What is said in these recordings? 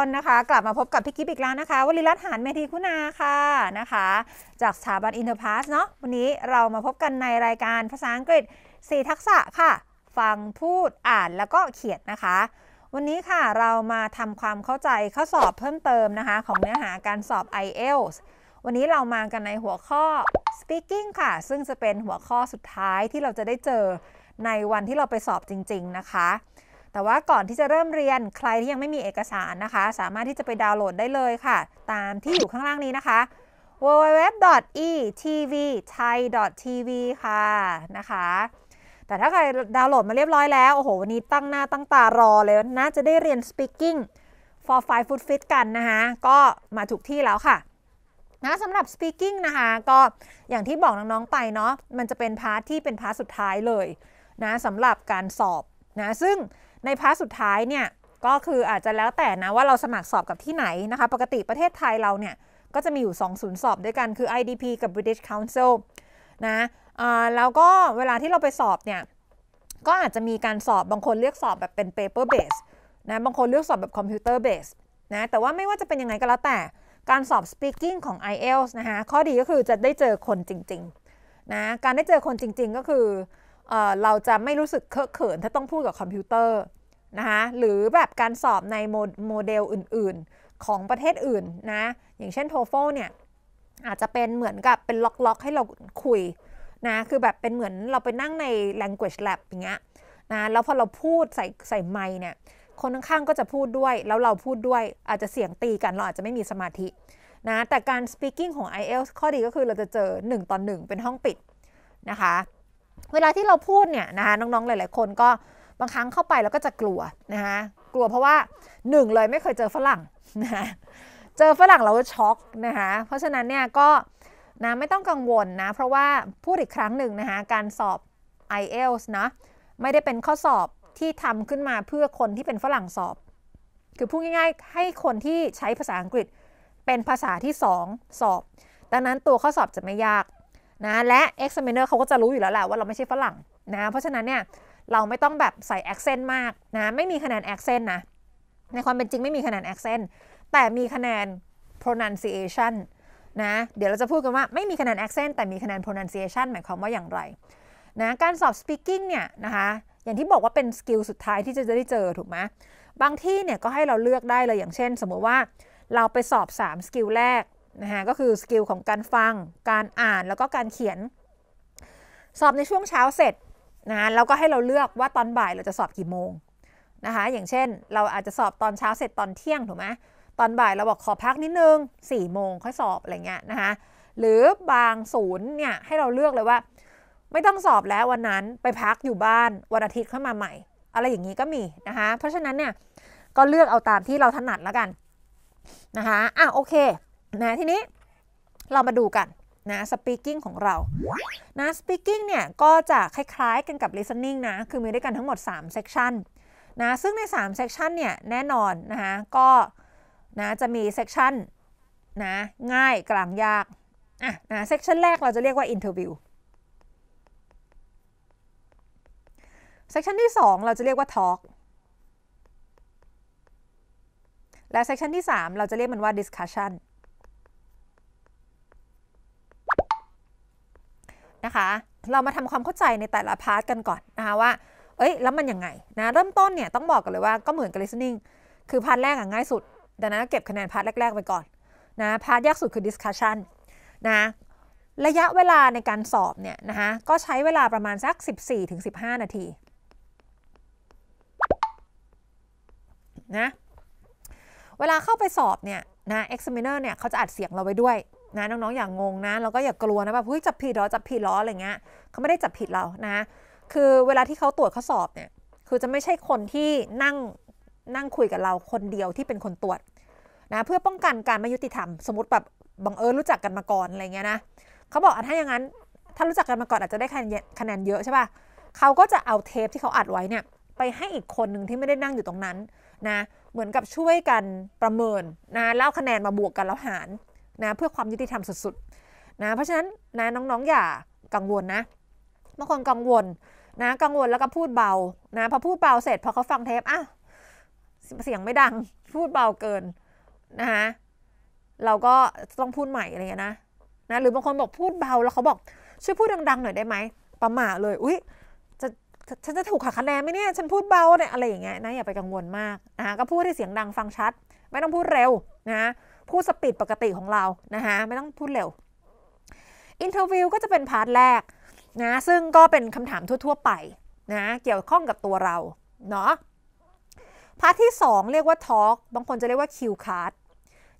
อนนะคะกลับมาพบกับพี่กิ๊บอีกแล้วนะคะวลิรัตหานเมธีคุณา ค่ะ นะคะ จาก สถาบันอินเตอร์พาสเนาะวันนี้เรามาพบกันในรายการภาษาอังกฤษ 4 ทักษะค่ะ ฟัง พูด อ่าน แล้วก็เขียน นะคะ วันนี้ค่ะ เรามาทำความเข้าใจ ข้อสอบเพิ่มเติมนะคะ ของเนื้อหาการสอบ IELTS วันนี้เรามากันในหัวข้อ speaking ค่ะ ซึ่งจะเป็นหัวข้อสุดท้าย ที่ เราจะได้เจอ ใน วันที่ เราไปสอบ จริงๆนะคะแต่ว่าก่อนที่จะเริ่มเรียนใครที่ยังไม่มีเอกสารนะคะ สามารถที่จะไปดาวน์โหลดได้เลยค่ะ ตามที่อยู่ข้างล่างนี้นะคะ www.etvthai.tv ค่ะนะคะ แต่ถ้าใครดาวน์โหลดมาเรียบร้อยแล้ว โอ้โห วันนี้ตั้งหน้าตั้งตารอเลยนะจะได้เรียน speaking for five foot fit กันนะคะ ก็มาถูกที่แล้วค่ะ นะสำหรับ speaking นะคะ ก็อย่างที่บอกน้องๆไปเนาะ มันจะเป็นพาร์ทที่เป็นพาร์ทสุดท้ายเลยนะสำหรับการสอบนะซึ่งในพาร์ทสุดท้ายเนี่ยก็คืออาจจะแล้วแต่นะว่าเราสมัครสอบกับที่ไหนนะคะปกติประเทศไทยเราเนี่ยก็จะมีอยู่ 2 ศูนย์สอบด้วยกันคือ IDP กับ British Council นะแล้วก็เวลาที่เราไปสอบเนี่ยก็อาจจะมีการสอบบางคนเลือกสอบแบบเป็น paper base นะบางคนเลือกสอบแบบ computer base นะแต่ว่าไม่ว่าจะเป็นยังไงก็แล้วแต่ การสอบ speaking ของ IELTS นะคะข้อดีก็คือจะได้เจอคนจริงๆนะการได้เจอคนจริงๆ ก็คือเราจะไม่รู้สึกเคอะเขินถ้าต้องพูดกับคอมพิวเตอร์นะคะหรือแบบการสอบในโมเดลอื่นๆ ของประเทศอื่นนะอย่างเช่นโท f l เนี่ยอาจจะเป็นเหมือนกับเป็นล็อกๆให้เราคุยนะคือแบบเป็นเหมือนเราไปนั่งใน language lab อย่างเงี้ยนะแล้วพอเราพูดใส่ใส่ไม์เนี่ยคนข้างๆก็จะพูดด้วย แล้วเราพูดด้วยอาจจะเสียงตีกัน เราอาจจะไม่มีสมาธินะแต่การ speaking ของ IELTS ข้อดีก็คือเราจะเจอ 1ต่อ1เป็นห้องปิดนะคะเวลาที่เราพูดเนี่ยนะคะน้องๆหลายๆคนก็บางครั้งเข้าไปแล้วก็จะกลัวนะคะกลัวเพราะว่าหนึ่งเลยไม่เคยเจอฝรั่งนะคะเจอฝรั่งเราก็ช็อกนะคะเพราะฉะนั้นเนี่ยก็นะไม่ต้องกังวลนะเพราะว่าพูดอีกครั้งหนึ่งนะคะการสอบ i อเอลนะไม่ได้เป็นข้อสอบที่ทำขึ้นมาเพื่อคนที่เป็นฝรั่งสอบคือพูดง่ายๆ ให้คนที่ใช้ภาษาอังกฤษเป็นภาษาที่ 2 สอบ ดังนั้นตัวข้อสอบจะไม่ยากนะและ examiner เขาก็จะรู้อยู่แล้วแหละว่าเราไม่ใช่ฝรั่งนะ เพราะฉะนั้นเนี่ยเราไม่ต้องแบบใส่ accent มากนะไม่มีคะแนน accent นะในความเป็นจริงไม่มีคะแนน accent แต่มีคะแนน pronunciation นะเดี๋ยวเราจะพูดกันว่าไม่มีคะแนน accent แต่มีคะแนน pronunciation หมายความว่าอย่างไรนะการสอบ speaking เนี่ยนะคะอย่างที่บอกว่าเป็นสกิลสุดท้ายที่จะได้เจอถูกไหมบางที่เนี่ยก็ให้เราเลือกได้เลยอย่างเช่น สมมติว่าเราไปสอบ3สกิลแรกนะคะก็คือสกิลของการฟัง การอ่าน แล้วก็การเขียน สอบในช่วงเช้าเสร็จนะแล้วก็ให้เราเลือกว่าตอนบ่ายเราจะสอบกี่โมง นะคะอย่างเช่น เราอาจจะสอบตอนเช้าเสร็จตอนเที่ยงถูกไหมตอนบ่ายเราบอกขอพักนิดนึง4ี่โมงค่อยสอบอะไรเงี้ยนะคะหรือบางศูนย์เนี่ยให้เราเลือกเลยว่า ไม่ต้องสอบแล้ววันนั้นไปพักอยู่บ้าน วันอาทิตย์เข้ามาใหม่ อะไรอย่างนี้ก็มีนะคะเพราะฉะนั้นเนี่ยก็เลือกเอาตามที่เราถนัดแล้วกันนะคะอ่ะโอเคนะทีนี้เรามาดูกันนะ speaking ของเรานะ speaking เนี่ยก็จะคล้าย ๆ กันกับ listening นะคือมีด้วยกันทั้งหมด 3 section นะซึ่งใน 3 section เนี่ยแน่นอนนะคะก็นะจะมี section นะง่ายกลางยากอ่ะนะ section แรกเราจะเรียกว่า interview section ที่ 2 เราจะเรียกว่า talk และ section ที่ 3 เราจะเรียกมันว่า discussion นะคะ เรามาทำความเข้าใจในแต่ละพาร์ทกันก่อนนะคะว่า เอ้ย แล้วมันยังไง นะ เริ่มต้นเนี่ยต้องบอกกันเลยว่าก็เหมือนกับ listening คือพาร์ทแรกอะง่ายสุดดังนั้นเก็บคะแนนพาร์ทแรก ๆ ไปก่อน นะ พาร์ทยากสุดคือ discussion นะ ระยะเวลาในการสอบเนี่ยนะคะก็ใช้เวลาประมาณสัก14-15 นาที นะ เวลาเข้าไปสอบเนี่ยนะ examiner เนี่ยเขาจะอัดเสียงเราไว้ด้วยนะน้องๆ อย่างงงนะ แล้วก็อย่ากลัวนะแบบ เฮ้ย จับผิดหรอจับผิดหรออะไรเงี้ยเขาไม่ได้จับผิดเรา นะ คือเวลาที่เขาตรวจข้อสอบเนี่ย คือจะไม่ใช่คนที่นั่งนั่งคุยกับเราคนเดียวที่เป็นคนตรวจนะ เพื่อป้องกันการไม่ยุติธรรม สมมติแบบ บังเอิญรู้จักกันมาก่อน อะไรเงี้ยนะเขาบอกถ้าอย่างนั้น ถ้ารู้จักกันมาก่อนอาจจะได้คะแนนเยอะใช่ป่ะเขาก็จะเอาเทปที่เขาอัดไว้เนี่ยไปให้อีกคนหนึ่งที่ไม่ได้นั่งอยู่ตรงนั้นนะ เหมือนกับช่วยกันประเมินนะแล้วคะแนนมาบวกกันแล้วหารนะเพื่อความยุติธรรมสุดๆ นะ เพราะฉะนั้นนะน้องๆ อย่ากังวลนะบางคนกังวลนะ กังวลแล้วก็พูดเบานะพอพูดเบาเสร็จพอเขาฟังเทปอ้าวเสียงไม่ดังพูดเบาเกินนะคะเราก็ต้องพูดใหม่อะไรางี้นะนะ หรือบางคนบอกพูดเบาแล้วเขาบอก ช่วยพูดดังๆหน่อยได้ไหม ประมาเลยอุ้ยจะฉันจะถูกขัดคะแนนไหมเนี่ย ฉันพูดเบาเนี่ยอะไรอย่างเงี้ยนะอย่าไปกังวลมากนะก็พูดให้เสียงดังฟังชัด ไม่ต้องพูดเร็วนะพูดสปีดปกติของเรานะคะไม่ต้องพูดเร็ว อินเทอร์วิวก็จะเป็นพาร์ทแรกนะซึ่งก็เป็นคำถามทั่วๆไปนะเกี่ยวข้องกับตัวเราเนาะพาร์ทที่ 2 เรียกว่าทอล์กบางคนจะเรียกว่าคิวคัส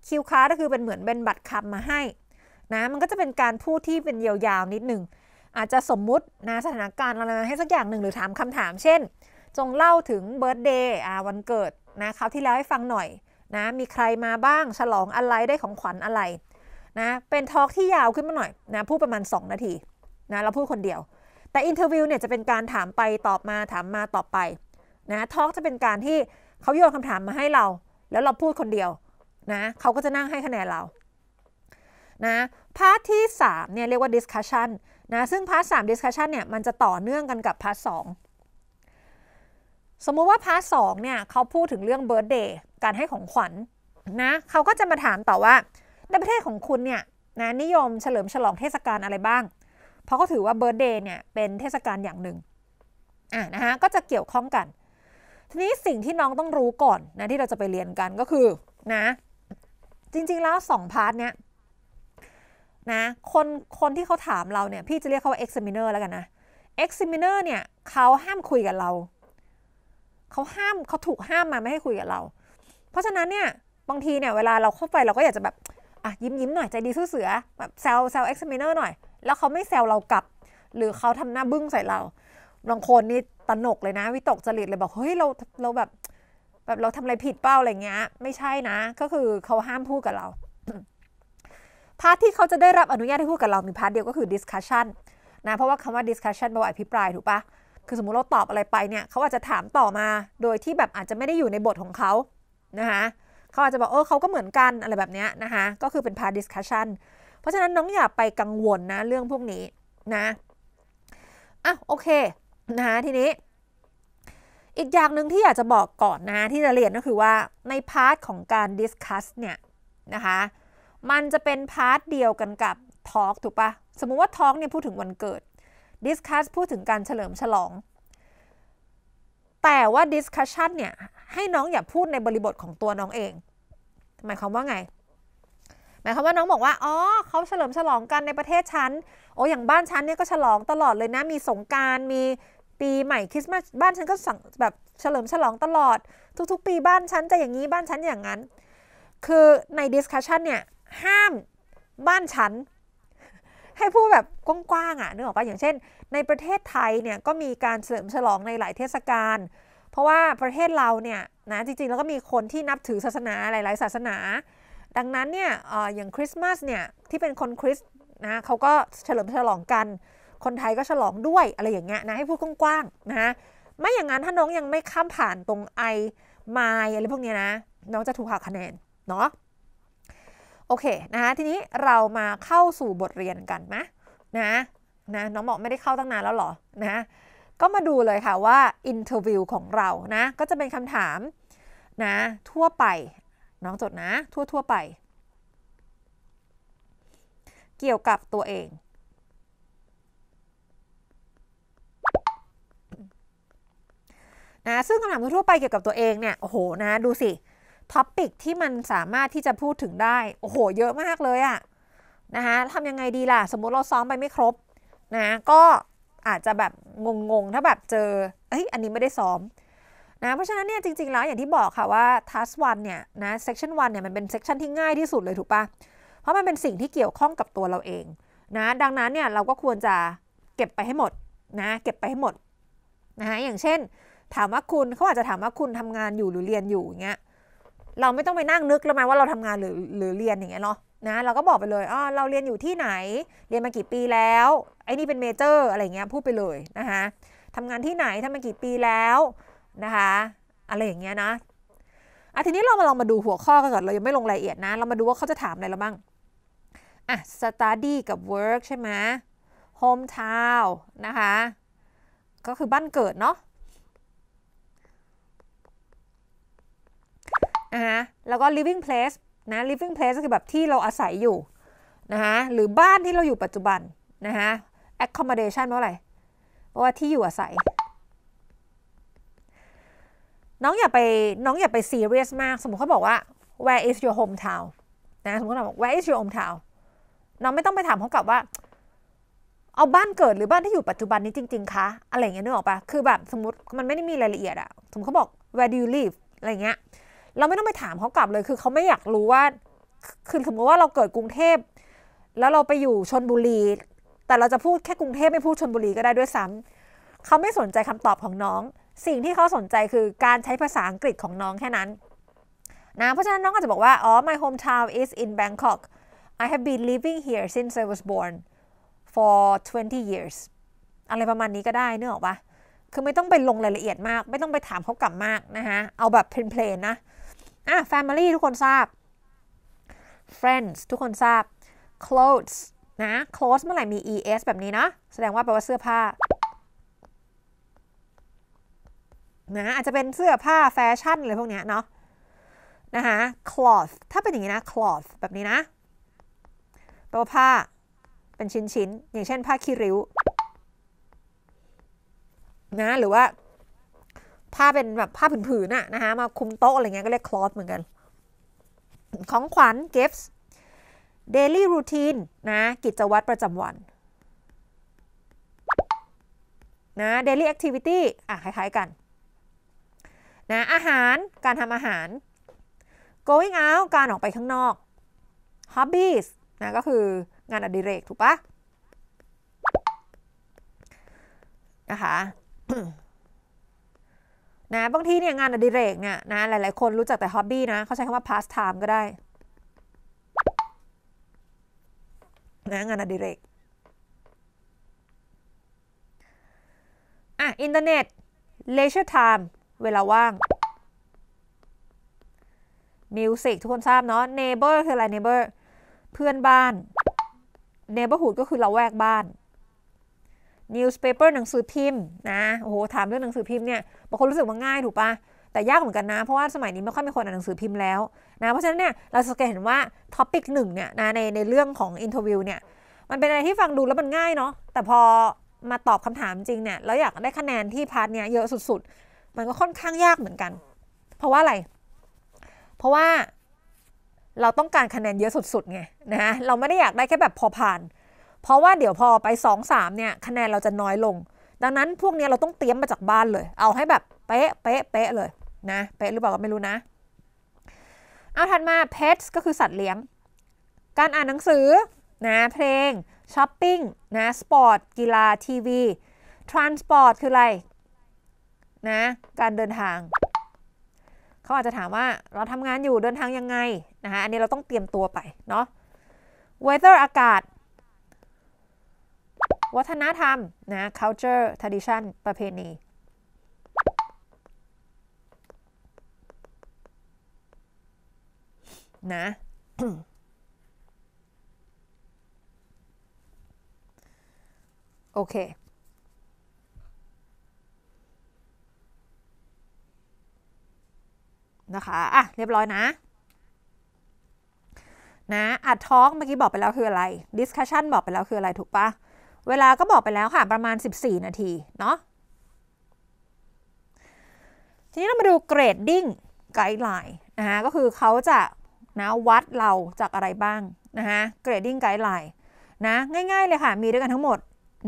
คิวคัสก็คือเป็นเหมือนเป็นบัตรคำมาให้นะมันก็จะเป็นการพูดที่เป็นยาวๆ นิดหนึ่ง อาจจะสมมุตินะสถานการณ์อะไรให้สักอย่างหนึ่งหรือถามคำถามเช่น จงเล่าถึงเบิร์ตเดย์วันเกิดนะคราวที่แล้วให้ฟังหน่อยนะมีใครมาบ้างฉลองอะไรได้ของขวัญอะไรนะเป็นทอล์กที่ยาวขึ้นมาหน่อยนะพูดประมาณ 2 นาทีนะเราพูดคนเดียว แต่อินเทอร์วิวเนี่ยจะเป็นการถามไปตอบมาถามมา ตอบไปนะทอล์กจะเป็นการที่เขาโยนคำถามมาให้เราแล้วเราพูดคนเดียวนะเขาก็จะนั่งให้คะแนนเรานะพาร์ทที่3เนี่ยเรียกว่า discussion นะซึ่งพาร์ทสามดิสคัชชันเนี่ยมันจะต่อเนื่องกันกับพาร์ทสองสมมุติว่าพาร์ทสองเนี่ยเขาพูดถึงเรื่องเบ i ร์เดย์การให้ของขวัญนะ เขาก็จะมาถามต่อว่า ในประเทศของคุณเนี่ยนะนิยมเฉลิมฉลองเทศกาลอะไรบ้าง เพราะก็ถือว่าเบิร์ดเดย์เนี่ยเป็นเทศกาลอย่างหนึ่งอ่านะฮะก็จะเกี่ยวข้องกัน ทีนี้สิ่งที่น้องต้องรู้ก่อนนะที่เราจะไปเรียนกันก็คือนะจริง ๆ แล้วสองพาร์ทเนี้ยนะคนคนที่เขาถามเราเนี่ยพี่จะเรียกเขาว่า examiner แล้วกันนะ examiner เนี่ยเขาห้ามคุยกับเรา เขาห้ามเขาถูกห้ามมาไม่ให้คุยกับเราเพราะฉะนั้นเนี่ยบางทีเนี่ยเวลาเราเข้าไปเราก็อยากจะแบบอ่ะยิ้มยิ้มหน่อยใจดีสู้เสือแบบแซวแซวเอ็กซ์เมเนอร์หน่อย แล้วเขาไม่แซวเรากลับ หรือเขาทำหน้าบึ้งใส่เราบางคนนี่ตนกเลยนะ วิตกจริตเลยบอกเฮ้ยเราเราแบบแบบเราทำอะไรผิดเป้าอะไรเงี้ย ไม่ใช่นะ ก็คือเขาห้ามพูดกับเรา พาร์ทที่เขาจะได้รับอนุญาตให้พูดกับเรามีพาร์ทเดียวก็คือ discussion นะ เพราะว่าคำว่า discussion แปลว่าอภิปรายถูกปะคือสมมติเราตอบอะไรไปเนี่ยเขาอาจจะถามต่อมาโดยที่แบบอาจจะไม่ได้อยู่ในบทของเขานะคะเขาอาจจะบอกเออเขาก็เหมือนกัน อะไรแบบนี้นะคะก็คือเป็นพาร์ดิสคัชชันเพราะฉะนั้นน้องอย่าไปกังวลนะเรื่องพวกนี้นะอ่ะโอเคนะคะทีนี้อีกอย่างหนึ่งที่อยากจะบอกก่อนนะที่จะเรียนก็คือว่าในพาร์ทของการดิสคัสเนี่ยนะคะมันจะเป็นพาร์ทเดียวกันกับทอล์กถูกปะสมมุติว่าทอล์กเนี่ยพูดถึงวันเกิดดิสคัสพูดถึงการเฉลิมฉลองแต่ว่า discussion เนี่ยให้น้องอย่าพูดในบริบทของตัวน้องเอง หมายความว่าไง หมายความว่าน้องบอกว่า อ๋อเขาเฉลิมฉลองกันในประเทศฉัน โอ้อย่างบ้านฉันเนี่ยก็ฉลองตลอดเลยนะ มีสงการมีปีใหม่คริสต์มาสบ้านฉันก็สั่งแบบเฉลิมฉลองตลอด ทุกๆ ปี บ้านฉันจะอย่างนี้บ้านฉันอย่างนั้น คือใน discussion เนี่ยห้ามบ้านฉันให้พูดแบบกว้างๆอ่ะนึกออกปะอย่างเช่น ในประเทศไทยเนี่ยก็มีการเฉลิมฉลองในหลายเทศกาลเพราะว่าประเทศเราเนี่ยนะจริงๆแล้วก็มีคนที่นับถือศาสนาหลาย ๆ ศาสนา ดังนั้นเนี่ยออย่างคริสต์มาสเนี่ยที่เป็นคนคริสต์นะเขาก็เฉลิมฉลองกัน คนไทยก็ฉลองด้วยอะไรอย่างเงี้ยนะให้พูดกว้างๆนะไม่อย่างนั้นถ้าน้องยังไม่ข้ามผ่านตรงไอไมอะไรพวกนี้นะน้องจะถูกหักคะแนนเนาะโอเค นะคะทีนี้เรามาเข้าสู่บทเรียนกันนะนะนะน้องบอกไม่ได้เข้าตั้งนานแล้วหรอนะก็มาดูเลยค่ะว่า อินเทอร์วิวของเรานะ ก็จะเป็นคำถาม นะ ทั่วไป น้องจดนะทั่วทั่วไปเกี่ยวกับตัวเองนะซึ่งคำถามทั่วไปเกี่ยวกับตัวเองเนี่ยโอ้โห นะ ดูสิท็อปิกที่มันสามารถที่จะพูดถึงได้ โอ้โห เยอะมากเลยอะนะคะทำยังไงดีล่ะ สมมติเราซ้อมไปไม่ครบ นะ ก็อาจจะแบบงงๆ ถ้าแบบเจอเอ้ย อันนี้ไม่ได้ซ้อม นะ เพราะฉะนั้นเนี่ย จริงๆ แล้ว อย่างที่บอกค่ะว่า task 1 เนี่ย นะ section 1เนี่ย มันเป็น section ที่ง่ายที่สุดเลยถูกปะเพราะมันเป็นสิ่งที่เกี่ยวข้องกับตัวเราเอง นะ ดังนั้น เนี่ย เราก็ควรจะเก็บไปให้หมด นะ เก็บไปให้หมด นะฮะ อย่างเช่น ถามว่าคุณเขาอาจจะถามว่าคุณทำงานอยู่หรือเรียนอยู่อย่างเงี้ยเราไม่ต้องไปนั่งนึกแล้วไหมว่าเราทำงานหรือหรือเรียนอย่างเงี้ยเนาะนะเราก็บอกไปเลยอ๋อเราเรียนอยู่ที่ไหนเรียนมากี่ปีแล้วไอ้นี่เป็น เมเจอร์อะไรเงี้ยพูดไปเลยนะคะทำงานที่ไหนทำมากี่ปีแล้วนะคะอะไรอย่างเงี้ยนะอ่ะทีนี้เรามาลองมาดูหัวข้อกันก่อนเรายังไม่ลงรายละเอียดนะเรามาดูว่าเขาจะถามอะไรเราบ้างอ่ะ study กับ work ใช่ไหม hometown นะคะก็คือบ้านเกิดเนาะนะฮะแล้วก็ living place นะ living place ก็คือแบบที่เราอาศัยอยู่นะคะหรือบ้านที่เราอยู่ปัจจุบันนะคะ accommodation เพราะอะไรเพราะว่าที่อยู่อาศัย น้องอย่าไปน้องอย่าไปซีเรียสมาก สมมติเขาบอกว่า where is your hometown นะ สมมติเขาบอก where is your hometown น้องไม่ต้องไปถามเขากลับว่า เอาบ้านเกิดหรือบ้านที่อยู่ปัจจุบันนี้จริง ๆ คะ อะไรเงี้ยนึกออกปะคือแบบสมมติมันไม่ได้มีรายละเอียดอะสมมติเขาบอก where do you live อะไรเงี้ยเราไม่ต้องไปถามเขากลับเลย คือเขาไม่อยากรู้ว่า คือสมมติว่าเราเกิดกรุงเทพ แล้วเราไปอยู่ชนบุรี แต่เราจะพูดแค่กรุงเทพไม่พูดชนบุรีก็ได้ด้วยซ้ำ เขาไม่สนใจคำตอบของน้อง สิ่งที่เขาสนใจคือการใช้ภาษาอังกฤษของน้องแค่นั้นนะ เพราะฉะนั้น น้องอาจจะบอกว่า อ๋อ my hometown is in Bangkok I have been living here since I was born for 20 years อะไรประมาณนี้ก็ได้เนื้อออกปะคือไม่ต้องไปลงรายละเอียดมาก ไม่ต้องไปถามเขากลับมากนะคะเอาแบบเพลนๆนะอ่ะ family ทุกคนทราบ friends ทุกคนทราบ clothes นะ clothes เมื่อไหร่ มี es แบบนี้นะ แสดงว่า แปลว่าเสื้อผ้านะอาจจะเป็นเสื้อผ้าแฟชั่นอะไรพวกเนี้ยเนาะนะคะ cloth ถ้าเป็นอย่างนี้นะ cloth แบบนี้นะแปลว่าผ้า เป็นชิ้น ๆ อย่างเช่นผ้าคีริ้วนะหรือว่าผ้าเป็นแบบผ้าผืนๆน่ะนะคะมาคุมโต๊ะอะไรเงี้ยก็เรียกคลอสเหมือนกัน ของขวัญ gifts daily routine นะ กิจวัตรประจำวันนะ daily activity อ่ะคล้าย ๆกันนะอาหารการทำอาหาร going out การออกไปข้างนอก hobbies นะก็คืองานอดิเรกถูกปะนะคะนะบางทีเนี่ยงานอดิเรกเนี่ยนะหลายๆ คนรู้จักแต่ฮ็อบบี้นะเขาใช้คำว่า past time ก็ได้นะงานอดิเรก อ่ะ อินเทอร์เน็ต leisure time เวลาว่าง มิวสิกทุกคนทราบเนาะ neighbor คืออะไร neighbor เพื่อนบ้าน neighborhood ก็คือเราแวกบ้านนิวส์เพเปอร์หนังสือพิมพ์นะโอ้โหถามเรื่องหนังสือพิมพ์เนี่ยบางคนรู้สึกว่าง่ายถูกปะแต่ยากเหมือนกันนะ เพราะว่าสมัยนี้ไม่ค่อยมีคนอ่านหนังสือพิมพ์แล้วนะเพราะฉะนั้นเนี่ยเราสังเกตเห็นว่าท็อปิกหนึ่งเนี่ยนะในในเรื่องของอินเทอร์วิวเนี่ยมันเป็นอะไรที่ฟังดูแล้วมันง่ายเนาะแต่พอมาตอบคำถามจริงเนี่ยแล้วอยากได้คะแนนที่พาร์ทเนี่ยเยอะสุดๆ มันก็ค่อนข้างยากเหมือนกัน เพราะว่าอะไร เพราะว่าเราต้องการคะแนนเยอะสุดๆไงนะเราไม่ได้อยากได้แค่แบบพอผ่านเพราะว่าเดี๋ยวพอไป2สเนี่ย คะแนนเราจะน้อยลง ดังนั้นพวกนี้เราต้องเตรียมมาจากบ้านเลย เอาให้แบบ เป๊ะ เป๊ะ เป๊ะ เลยนะ เป๊ะหรือเปล่าก็ไม่รู้นะ เอาถัดมา pets ก็คือสัตว์เลี้ยง การอ่านหนังสือ นะ เพลงช้อปปิ้งนะสปอร์ตกีฬาทีวีทรานสปอร์ตคืออะไร นะ การเดินทาง เขาอาจจะถามว่าเราทำงานอยู่เดินทางยังไง นะะอันนี้เราต้องเตรียมตัวไป เนาะ weather อากาศวัฒนธรรม นะ culture tradition ประเพณีนะโอเค นะคะ อ่ะ เรียบร้อยนะนะอัดท้องเมื่อกี้บอกไปแล้วคืออะไรดิสคัชชันบอกไปแล้วคืออะไรถูกปะเวลาก็บอกไปแล้วค่ะประมาณ 14 นาที เนาะทีนี้เรามาดูเกรดดิ้งไกด์ไลน์นะคะก็คือเขาจะนะวัดเราจากอะไรบ้างนะคะเกรดดิ้งไกด์ไลน์นะง่ายๆเลยค่ะมีด้วยกันทั้งหมด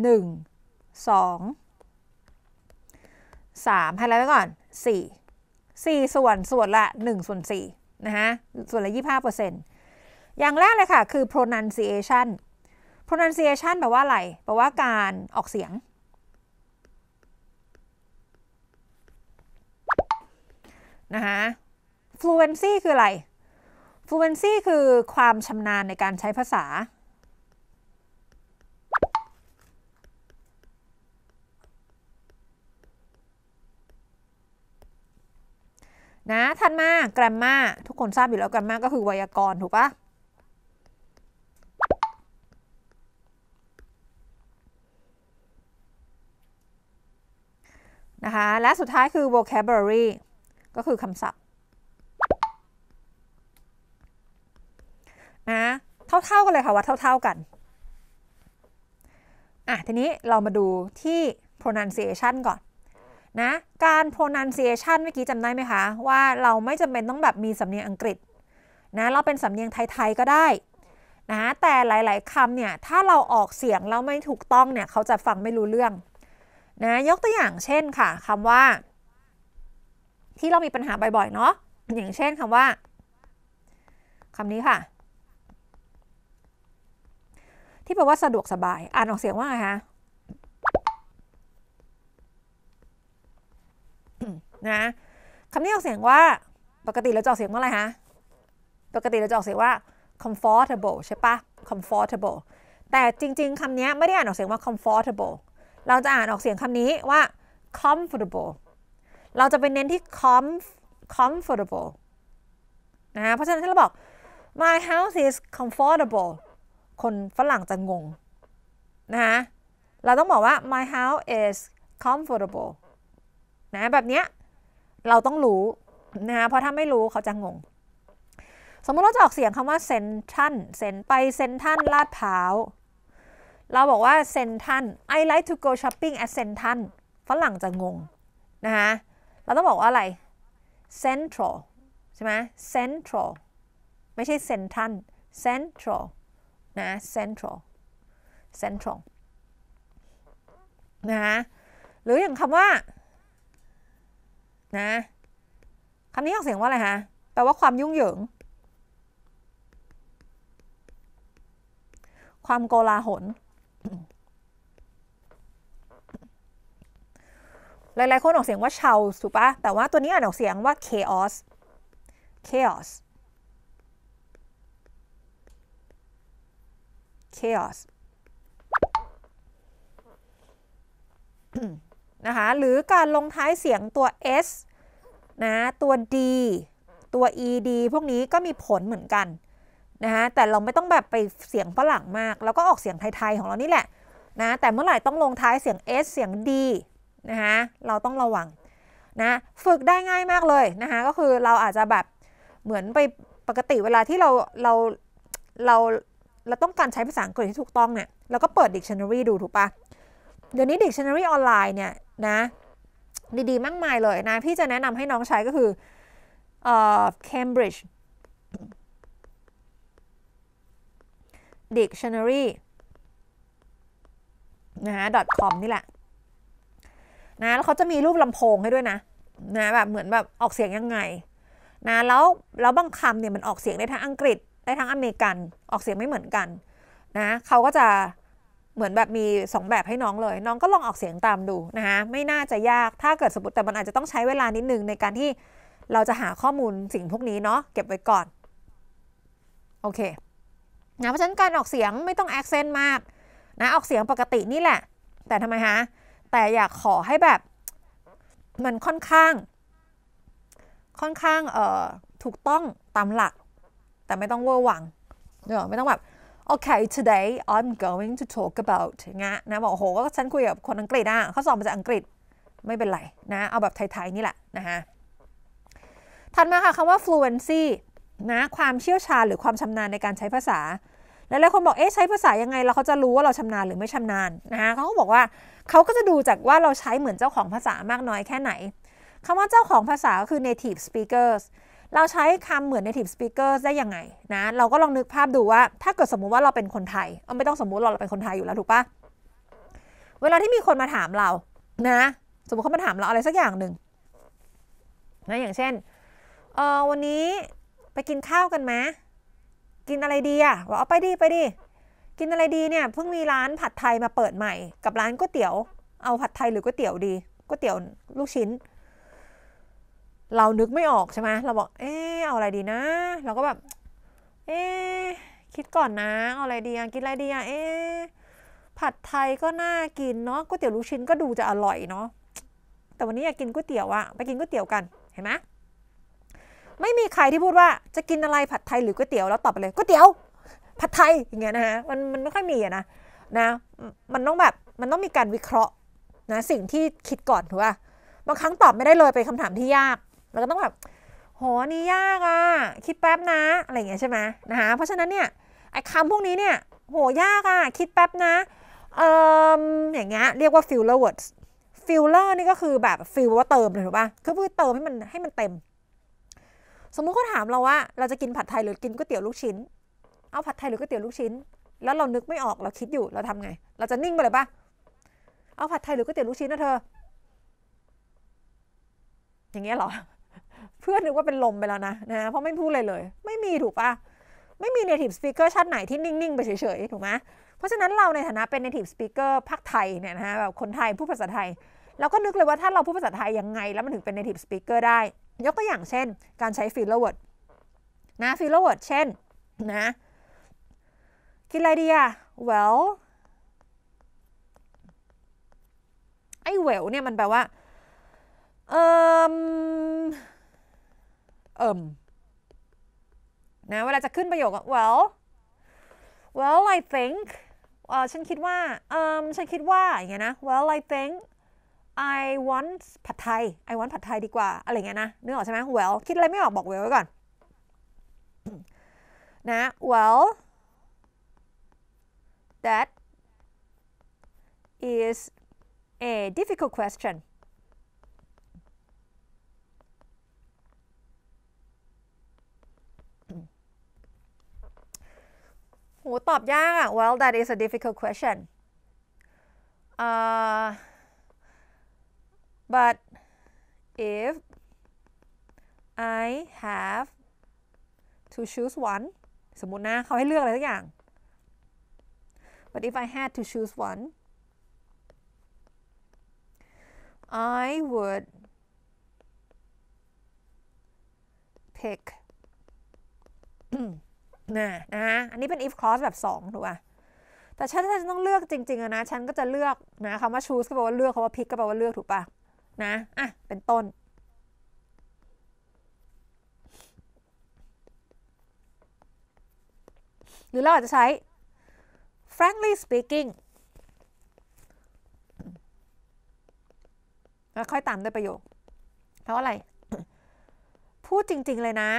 1 2 3ให้แล้วไว้ก่อน4 4 ส่วนส่วนละ 1 ส่วน4นะคะส่วนละ 25%อย่างแรกเลยค่ะคือ pronunciation pronunciation แปลว่าอะไร แปลว่าการออกเสียงนะคะ fluency คืออะไร fluency คือความชำนาญในการใช้ภาษานะถัดมา grammar ทุกคนทราบอยู่แล้ว grammar ก็คือไวยากรณ์ถูกปะนะคะและสุดท้ายคือ vocabulary ก็คือคำศัพท์นะเท่าๆกันเลยค่ะว่าเท่าๆกันอ่ะทีนี้เรามาดูที่ pronunciation ก่อนนะการ pronunciation เมื่อกี้จำได้ไหมคะ ว่าเราไม่จำเป็นต้องแบบมีสำเนียงอังกฤษนะเราเป็นสำเนียงไทยๆก็ได้นะแต่หลายๆคำเนี่ย ถ้าเราออกเสียงแล้วไม่ถูกต้องเนี่ย เขาจะฟังไม่รู้เรื่องนะยกตัวอย่างเช่นค่ะคำว่า ที่เรามีปัญหาบ่อยๆเนาะอย่างเช่นคำว่าคำนี้ค่ะ ที่แปลว่าสะดวกสบาย อ่านออกเสียงว่าไงคะนะคำนี้ออกเสียงว่าปกติเราจะออกเสียงว่าอะไรฮะปกติเราจะออกเสียงว่า comfortable ใช่ปะ comfortable แต่จริงๆคำนี้ไม่ได้อ่านออกเสียงว่า comfortable เราจะอ่านออกเสียงคำนี้ว่า comfortable เราจะไปเน้นที่ comf comfortable นะ เพราะฉะนั้นถ้าเราบอก my house is comfortable คนฝรั่งจะงง นะฮะเราต้องบอกว่า my house is comfortable นะ แบบเนี้ยเราต้องรู้นะะเพราะถ้าไม่รู้เขาจะงง สมมติเราจะออกเสียงคำว่าเซนทันเซนไปเซนทันลาดพร้าวเราบอกว่าเซนทัน I like to go shopping at เซนทันฝรั่งจะงงนะคะเราต้องบอกว่าอะไร Central ใช่ไหม Central ไม่ใช่เซนทัน Central นะ Central Central นะคะหรืออย่างคำว่า นะคำนี้ออกเสียงว่าอะไรคะแปลว่าความยุ่งเหยิง ความโกลาหลหลายๆ คนออกเสียงว่าเชาถูกปะแต่ว่าตัวนี้อ่านออกเสียงว่า chaos chaos chaos นะคะหรือการลงท้ายเสียงตัว s นะ ตัว d ตัว ed พวกนี้ก็มีผลเหมือนกันนะคะแต่เราไม่ต้องแบบไปเสียงฝรั่งมาก แล้วก็ออกเสียงไทยๆของเรานี่แหละนะ แต่เมื่อไหร่ต้องลงท้ายเสียง s เสียง d นะคะเราต้องระวังนะฝึกได้ง่ายมากเลยนะคะก็คือเราอาจจะแบบเหมือนไปปกติเวลาที่เรา เราเราเราต้องการใช้ภาษาอังกฤษที่ถูกต้องเนี่ยเราก็เปิด dictionary ดูถูกปะเดี๋ยวนี้ dictionary ออนไลน์เนี่ยนะ ดี ๆ มากมายเลยนะพี่จะแนะนำให้น้องใช้ก็คือเอ่อ Cambridge dictionary นะฮะ .com นี่แหละนะแล้วเขาจะมีรูปลำโพงให้ด้วยนะนะแบบเหมือนแบบออกเสียงยังไงนะแล้วแล้วบางคำเนี่ยมันออกเสียงได้ทั้งอังกฤษได้ทั้งอเมริกัน ออกเสียงไม่เหมือนกันนะเขาก็จะเหมือนแบบมี2แบบให้น้องเลยน้องก็ลองออกเสียงตามดูนะคะไม่น่าจะยากถ้าเกิดสมมติแต่มันอาจจะต้องใช้เวลานิดนึงในการที่เราจะหาข้อมูลสิ่งพวกนี้เนาะเก็บไว้ก่อนโอเคนะเพราะฉะนั้นการออกเสียงไม่ต้องแอคเซนต์มากนะออกเสียงปกตินี่ แหละ แต่ทำไมฮะแต่อยากขอให้แบบ มันค่อนข้าง ค่อนข้างเอ่อถูกต้องตามหลัก แต่ไม่ต้องเวอร์วังเดี๋ยวไม่ต้องแบบ okay today I'm going to talk about งะนะบอกโอ้โห ก็ฉันคุยกับคนอังกฤษอ่ะเขาสอนมาจากอังกฤษไม่เป็นไรนะเอาแบบไทย ๆ นี่แหละนะคะถัดมาค่ะคำว่า fluency นะความเชี่ยวชาญหรือความชำนาญในการใช้ภาษาหลายๆคนบอกเอ๊ะใช้ภาษายังไง เราเขาจะรู้ว่าเราชำนาญหรือไม่ชำนาญนะคะเขาก็บอกว่าเขาก็จะดูจากว่าเราใช้เหมือนเจ้าของภาษามากน้อยแค่ไหน คำว่าเจ้าของภาษาก็คือ native speakers เราใช้คำเหมือน native speakers ได้ยังไงนะเราก็ลองนึกภาพดูว่า ถ้าเกิดสมมุติว่าเราเป็นคนไทยเาไม่ต้องสมมุติเราเราเป็นคนไทยอยู่แล้วถูกปะเวลาที่มีคนมาถามเรานะ สมมติเขามาถามเราอะไรสักอย่างหนึ่งนะอย่างเช่นเออวันนี้ไปกินข้าวกันไหมกินอะไรดีอะว่าเอาไปดิไปดิ กินอะไรดีเนี่ยเพิ่งมีร้านผัดไทยมาเปิดใหม่กับร้านก๋วยเตี๋ยว เอาผัดไทยหรือก๋วยเตี๋ยวดี ก๋วยเตี๋ยวลูกชิ้น เรานึกไม่ออกใช่ไหมเราบอก เออเอาอะไรดีนะ เราก็แบบเออคิดก่อนนะเอาอะไรดีกินอะไรดีเออผัดไทยก็น่ากินเนาะก๋วยเตี๋ยวลูกชิ้นก็ดูจะอร่อยเนาะแต่วันนี้อยากกินก๋วยเตี๋ยวอะไปกินก๋วยเตี๋ยวกันเห็นไหมไม่มีใครที่พูดว่าจะกินอะไรผัดไทยหรือก๋วยเตี๋ยวแล้วตอบไปเลยก๋วยเตี๋ยว ผัดไทยอย่างเงี้ยนะฮะมันมันไม่ค่อยมีอะนะนะมันต้องแบบมันต้องมีการวิเคราะห์นะสิ่งที่คิดก่อนถูกป่ะบางครั้งตอบไม่ได้เลยเป็นคำถามที่ยาก แล้วก็ต้องแบบโหนี่ยากอะ่ะคิดแป๊บนะ อะไรอย่างเงี้ยใช่ไหมนะฮะเพราะฉะนั้นเนี่ยไอ้คำพวกนี้เนี่ยโหยากอะ่ะคิดแป๊บนะเอ่ออย่างเงี้ยเรียกว่า filler words filler นี่ก็คือแบบ fill ว่าเติมเลยถูกป่ะคือเพื่อเติมให้มันให้มันเต็มสมมุติเขาถามเราว่า เราจะกินผัดไทยหรือกินก๋วยเตี๋ยวลูกชิ้น เอาผัดไทยหรือก๋วยเตี๋ยวลูกชิ้น แล้วเรานึกไม่ออกเราคิดอยู่เราทำไง เราจะนิ่งไปเลยปะเอาผัดไทยหรือก๋วยเตี๋ยวลูกชิ้นนะเธอ อย่างเงี้ยหรอ เพื่อนนึกว่าเป็นลมไปแล้วนะนะเพราะไม่พูดเลยเลยไม่มีถูกปะไม่มี native speaker ชาติไหนที่นิ่งๆไปเฉยๆถูกไหมเพราะฉะนั้นเราในฐานะเป็น native speaker ภาคไทยเนี่ยนะฮะแบบคนไทยพูดภาษาไทยเราก็นึกเลยว่าถ้าเราพูดภาษาไทยยังไง แล้วมันถึงเป็น native speaker ได้ ยกตัวอย่างเช่นการใช้ filler word นะ filler word เช่นนะกินอะไรดีอะ well ไอ้ well เนี่ยมันแปลว่า เอิมเอมนะเวลาจะขึ้นประโยคอะ well well I think เออฉันคิดว่า เออมฉันคิดว่า อย่างเงี้ยนะ well I think I want ผัดไทย I want ผัดไทยดีกว่าอะไรเงี้ยนะนึกออกใช่ไหม well คิดอะไรไม่ออกบอก well ไว้ก่อนนะ well that is a difficult question โหตอบยากอะ well that is a difficult question อ่ h but if I have to choose one สมมตินะเขาให้เลือกอะไรสักอย่าง but if I had to choose one I would pick นะนะอันนี้เป็น if clause แบบ2ถูกป่ะแต่ฉันถ้าฉันต้องเลือกจริงๆอะนะ ฉันก็จะเลือกนะคำว่า choose ก็แปลว่าเลือกคำว่า pick ก็แปลว่าเลือกถูกป่ะนะ อ่ะ เป็นต้น หรือเราอาจจะใช้ frankly speaking แล้วค่อยตามด้วยประโยค เพราะอะไร พูดจริงๆ เลยนะ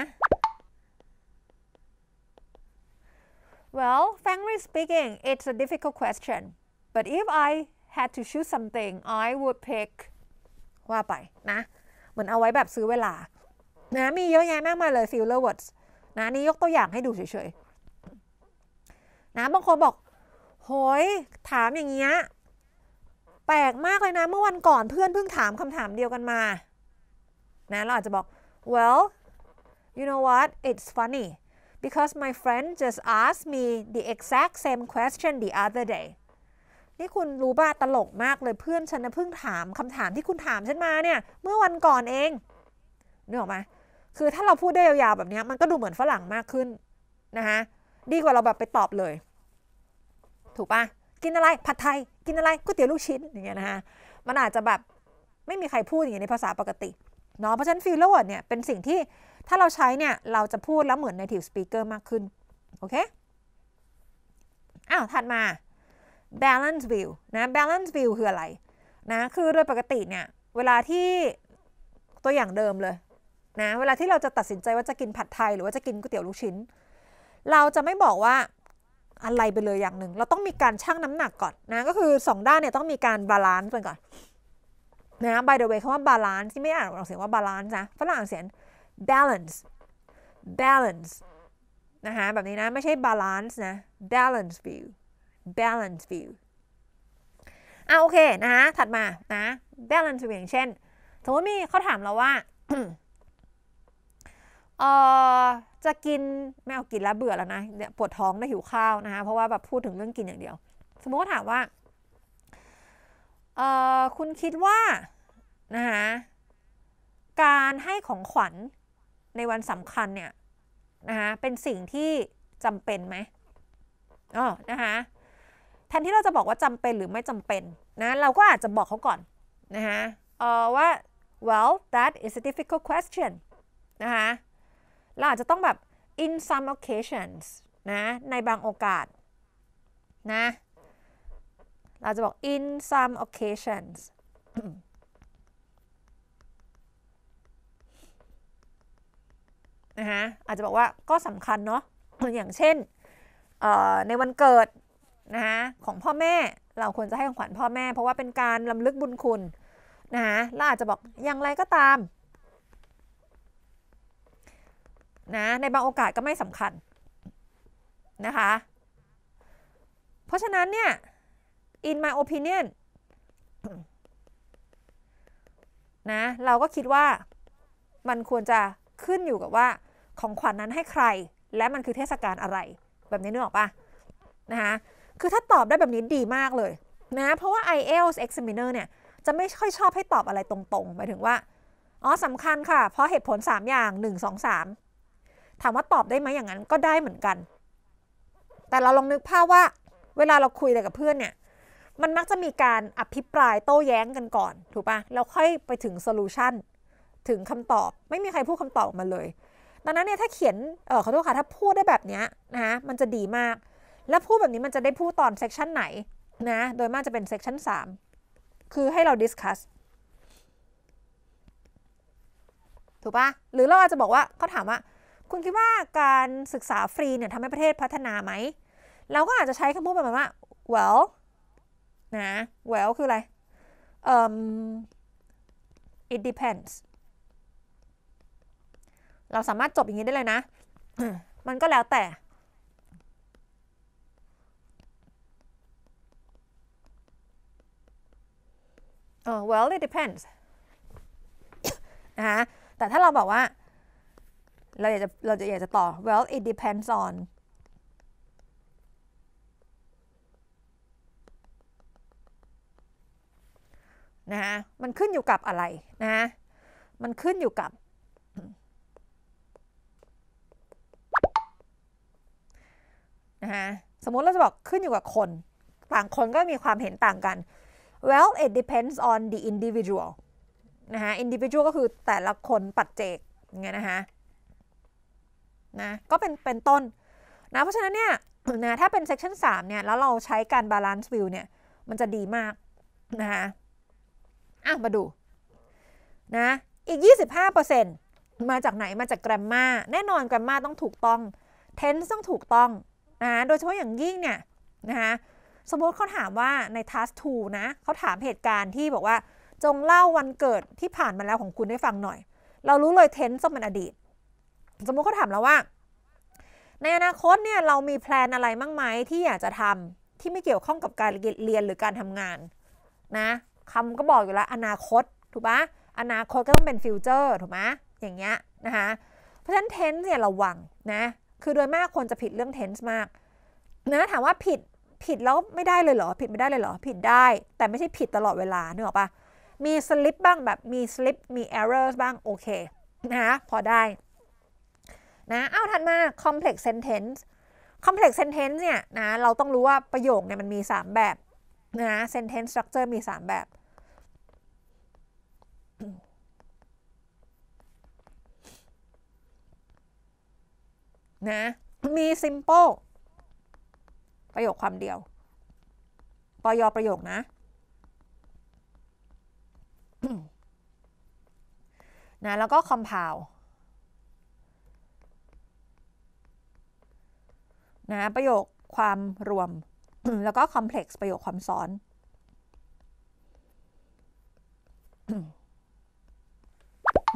Well, frankly speaking, it's a difficult question. But if I had to choose something, I would pick ว่าไปนะ เหมือนเอาไว้แบบซื้อเวลา นะ มีเยอะแยะมากมายเลย filler words นะนี่ยกตัวอย่างให้ดูเฉยๆ นะบางคนบอกโหยถามอย่างเงี้ย แปลกมากเลยนะเมื่อวันก่อนเพื่อนเพิ่งถามคำถามเดียวกันมา นะเราอาจจะบอก well you know what it's funny because my friend just asked me the exact same question the other day นี่คุณรู้บ้าตลกมากเลยเพื่อนฉันนะเพิ่งถามคำถามที่คุณถามฉันมาเนี่ยเมื่อวันก่อนเองนึกออกไหมคือถ้าเราพูดได้ยาวๆแบบนี้มันก็ดูเหมือนฝรั่งมากขึ้นนะคะดีกว่าเราแบบไปตอบเลย ถูกปะกินอะไรผัดไทยกินอะไรก๋วยเตี๋ยวลูกชิ้นอย่างเงี้ยนะคะมันอาจจะแบบไม่มีใครพูดอย่างเงี้ยในภาษาปกติเนาะเพราะฉะนั้นฟีลเลอร์เนี่ยเป็นสิ่งที่ถ้าเราใช้เนี่ยเราจะพูดแล้วเหมือน native speaker มากขึ้นโอเคอ้าวถัดมา balance view นะ balance view คืออะไรนะคือโดยปกติเนี่ยเวลาที่ตัวอย่างเดิมเลยนะเวลาที่เราจะตัดสินใจว่าจะกินผัดไทย หรือว่าจะกินก๋วยเตี๋ยวลูกชิ้น เราจะไม่บอกว่าอะไรไปเลยอย่างหนึ่งเราต้องมีการชั่งน้ำหนักก่อนนะก็คือ 2 ด้านเนี่ยต้องมีการบาลานซ์กปก่อนนะ by the way คำว่าบาลานซ์ที่ไม่อ่านออกเสียงว่าบาลานซ์นะฝรั่งเสียง balance balance นะคะแบบนี้นะไม่ใช่ balance นะ balance view balance view อ่ะโอเคนะถัดมา นะ balance view อย่างเช่น สมมติมีเขาถามเราว่า เออจะกินไม่เอากินแล้วเบื่อแล้วนะเนี่ยปวดท้องได้หิวข้าวนะคะเพราะว่าแบบพูดถึงเรื่องกินอย่างเดียว สมมติถามว่า เออคุณคิดว่า นะคะการให้ของขวัญในวันสำคัญเนี่ย นะคะเป็นสิ่งที่จำเป็นไหม อ๋อ นะคะทนที่เราจะบอกว่าจำเป็นหรือไม่จำเป็น นะ เราก็อาจจะบอกเขาก่อน นะคะว่า well that is a difficult question นะคะเราอาจจะต้องแบบ in some occasions นะ ในบางโอกาส นะ เราจะบอก in some occasions นะคะอาจจะบอกว่าก็สำคัญเนาะอย่างเช่นในวันเกิดนะคะของพ่อแม่เราควรจะให้ของขวัญพ่อแม่เพราะว่าเป็นการลำลึกบุญคุณนะคะเราอาจจะบอกอย่างไรก็ตามนะในบางโอกาสก็ไม่สำคัญนะคะ เพราะฉะนั้นเนี่ย in my opinion นะเราก็คิดว่ามันควรจะขึ้นอยู่กับว่า ของขวัญนนั้นให้ใครและมันคือเทศกาลอะไรแบบนี้นึกออกปะนะคะคือถ้าตอบได้แบบนี้ดีมากเลยนะเพราะว่า IELTS Examiner เนี่ย จะไม่ค่อยชอบให้ตอบอะไรตรงๆหมายถึงว่าอ๋อสำคัญค่ะ เพราะเหตุผล 3 อย่าง 1 2 3 ถามว่าตอบได้ไหมอย่างนั้นก็ได้เหมือนกัน แต่เราลองนึกภาพว่าเวลาเราคุยอะไรกับเพื่อนเนี่ย มันมักจะมีการอภิปรายโต้แย้งกันก่อน ถูกปะแล้วค่อยไปถึงโซลูชันถึงคำตอบไม่มีใครพูดคำตอบมาเลย ดังนั้นเนี่ยถ้าเขียนเออขอโทษค่ะถ้าพูดได้แบบนี้นะมันจะดีมากแล้วพูดแบบนี้มันจะได้พูดตอนเซกชันไหนนะ โดยมากจะเป็นเซกชันสามคือให้เราดิสคัสถูกปะหรือเราอาจจะบอกว่าเขาถามว่า คุณคิดว่าการศึกษาฟรีเนี่ยทำให้ประเทศพัฒนาไหม เราก็อาจจะใช้คำพูดแบบว่า well นะ well คืออะไร um, it depends เราสามารถจบอย่างนี้ได้เลยนะ มันก็แล้วแต่เออ well it depends นะฮะ แต่ถ้าเราบอกว่า เราอยากจะ เราจะอยากจะต่อ well it depends on นะฮะ มันขึ้นอยู่กับอะไร นะฮะ มันขึ้นอยู่กับ นะฮะ สมมติเราจะบอกขึ้นอยู่กับคน ต่างคนก็มีความเห็นต่างกัน well it depends on the individual นะคะ individual ก็คือแต่ละคนปัจเจกเงี้ยนะคะนะ ก็เป็น เป็นต้น นะ เพราะฉะนั้นเนี่ย นะ ถ้าเป็น section 3เนี่ย แล้วเราใช้การ balance view เนี่ย มันจะดีมาก นะคะอ่ะมาดู นะ อีก 25%มาจากไหน มาจาก grammar แน่นอน grammar ต้องถูกต้อง tense ต้องถูกต้อง นะ โดยเฉพาะอย่างยิ่ง เนี่ย นะคะสมมติเขาถามว่าใน task ูนะเขาถามเหตุการณ์ที่บอกว่า จงเล่าวันเกิดที่ผ่านมาแล้วของคุณให้ฟังหน่อย เรารู้เลยเทนส์สมองนอดีต สมมติเขาถามเราว่า ในอนาคตเนี่ยเรามีแพลนอะไรบ้างไหมที่อยากจะทำที่ไม่เกี่ยวข้องกับการเรียนหรือการทำงานนะคำก็บอกอยู่แล้วอนาคตถูกปะอนาคตก็ต้องเป็นฟิวเจอร์ถูกไหมอย่างเงี้ยนะคะเพราะฉะนั้นเทนส์เนี่ยระวังนะคือโดยมากคนจะผิดเรื่องเทนส์มากนะถามว่าผิดผิดแล้วไม่ได้เลยเหรอ ผิดไม่ได้เลยเหรอ ผิดได้ แต่ไม่ใช่ผิดตลอดเวลาเนอปะมีสลิปบ้างแบบมีสลิปมีเอเรอร์บ้าง โอเคนะพอได้นะเอาถัดมา complex sentence complex sentence เนี่ยนะเราต้องรู้ว่าประโยคเนี่ยมันมี 3 แบบนะ sentence structure มี 3 แบบนะมี simple ประโยคความเดียวปยประโยคนะ นะแล้วก็ compound นะประโยคความรวม แล้วก็ complex ประโยคความซ้อน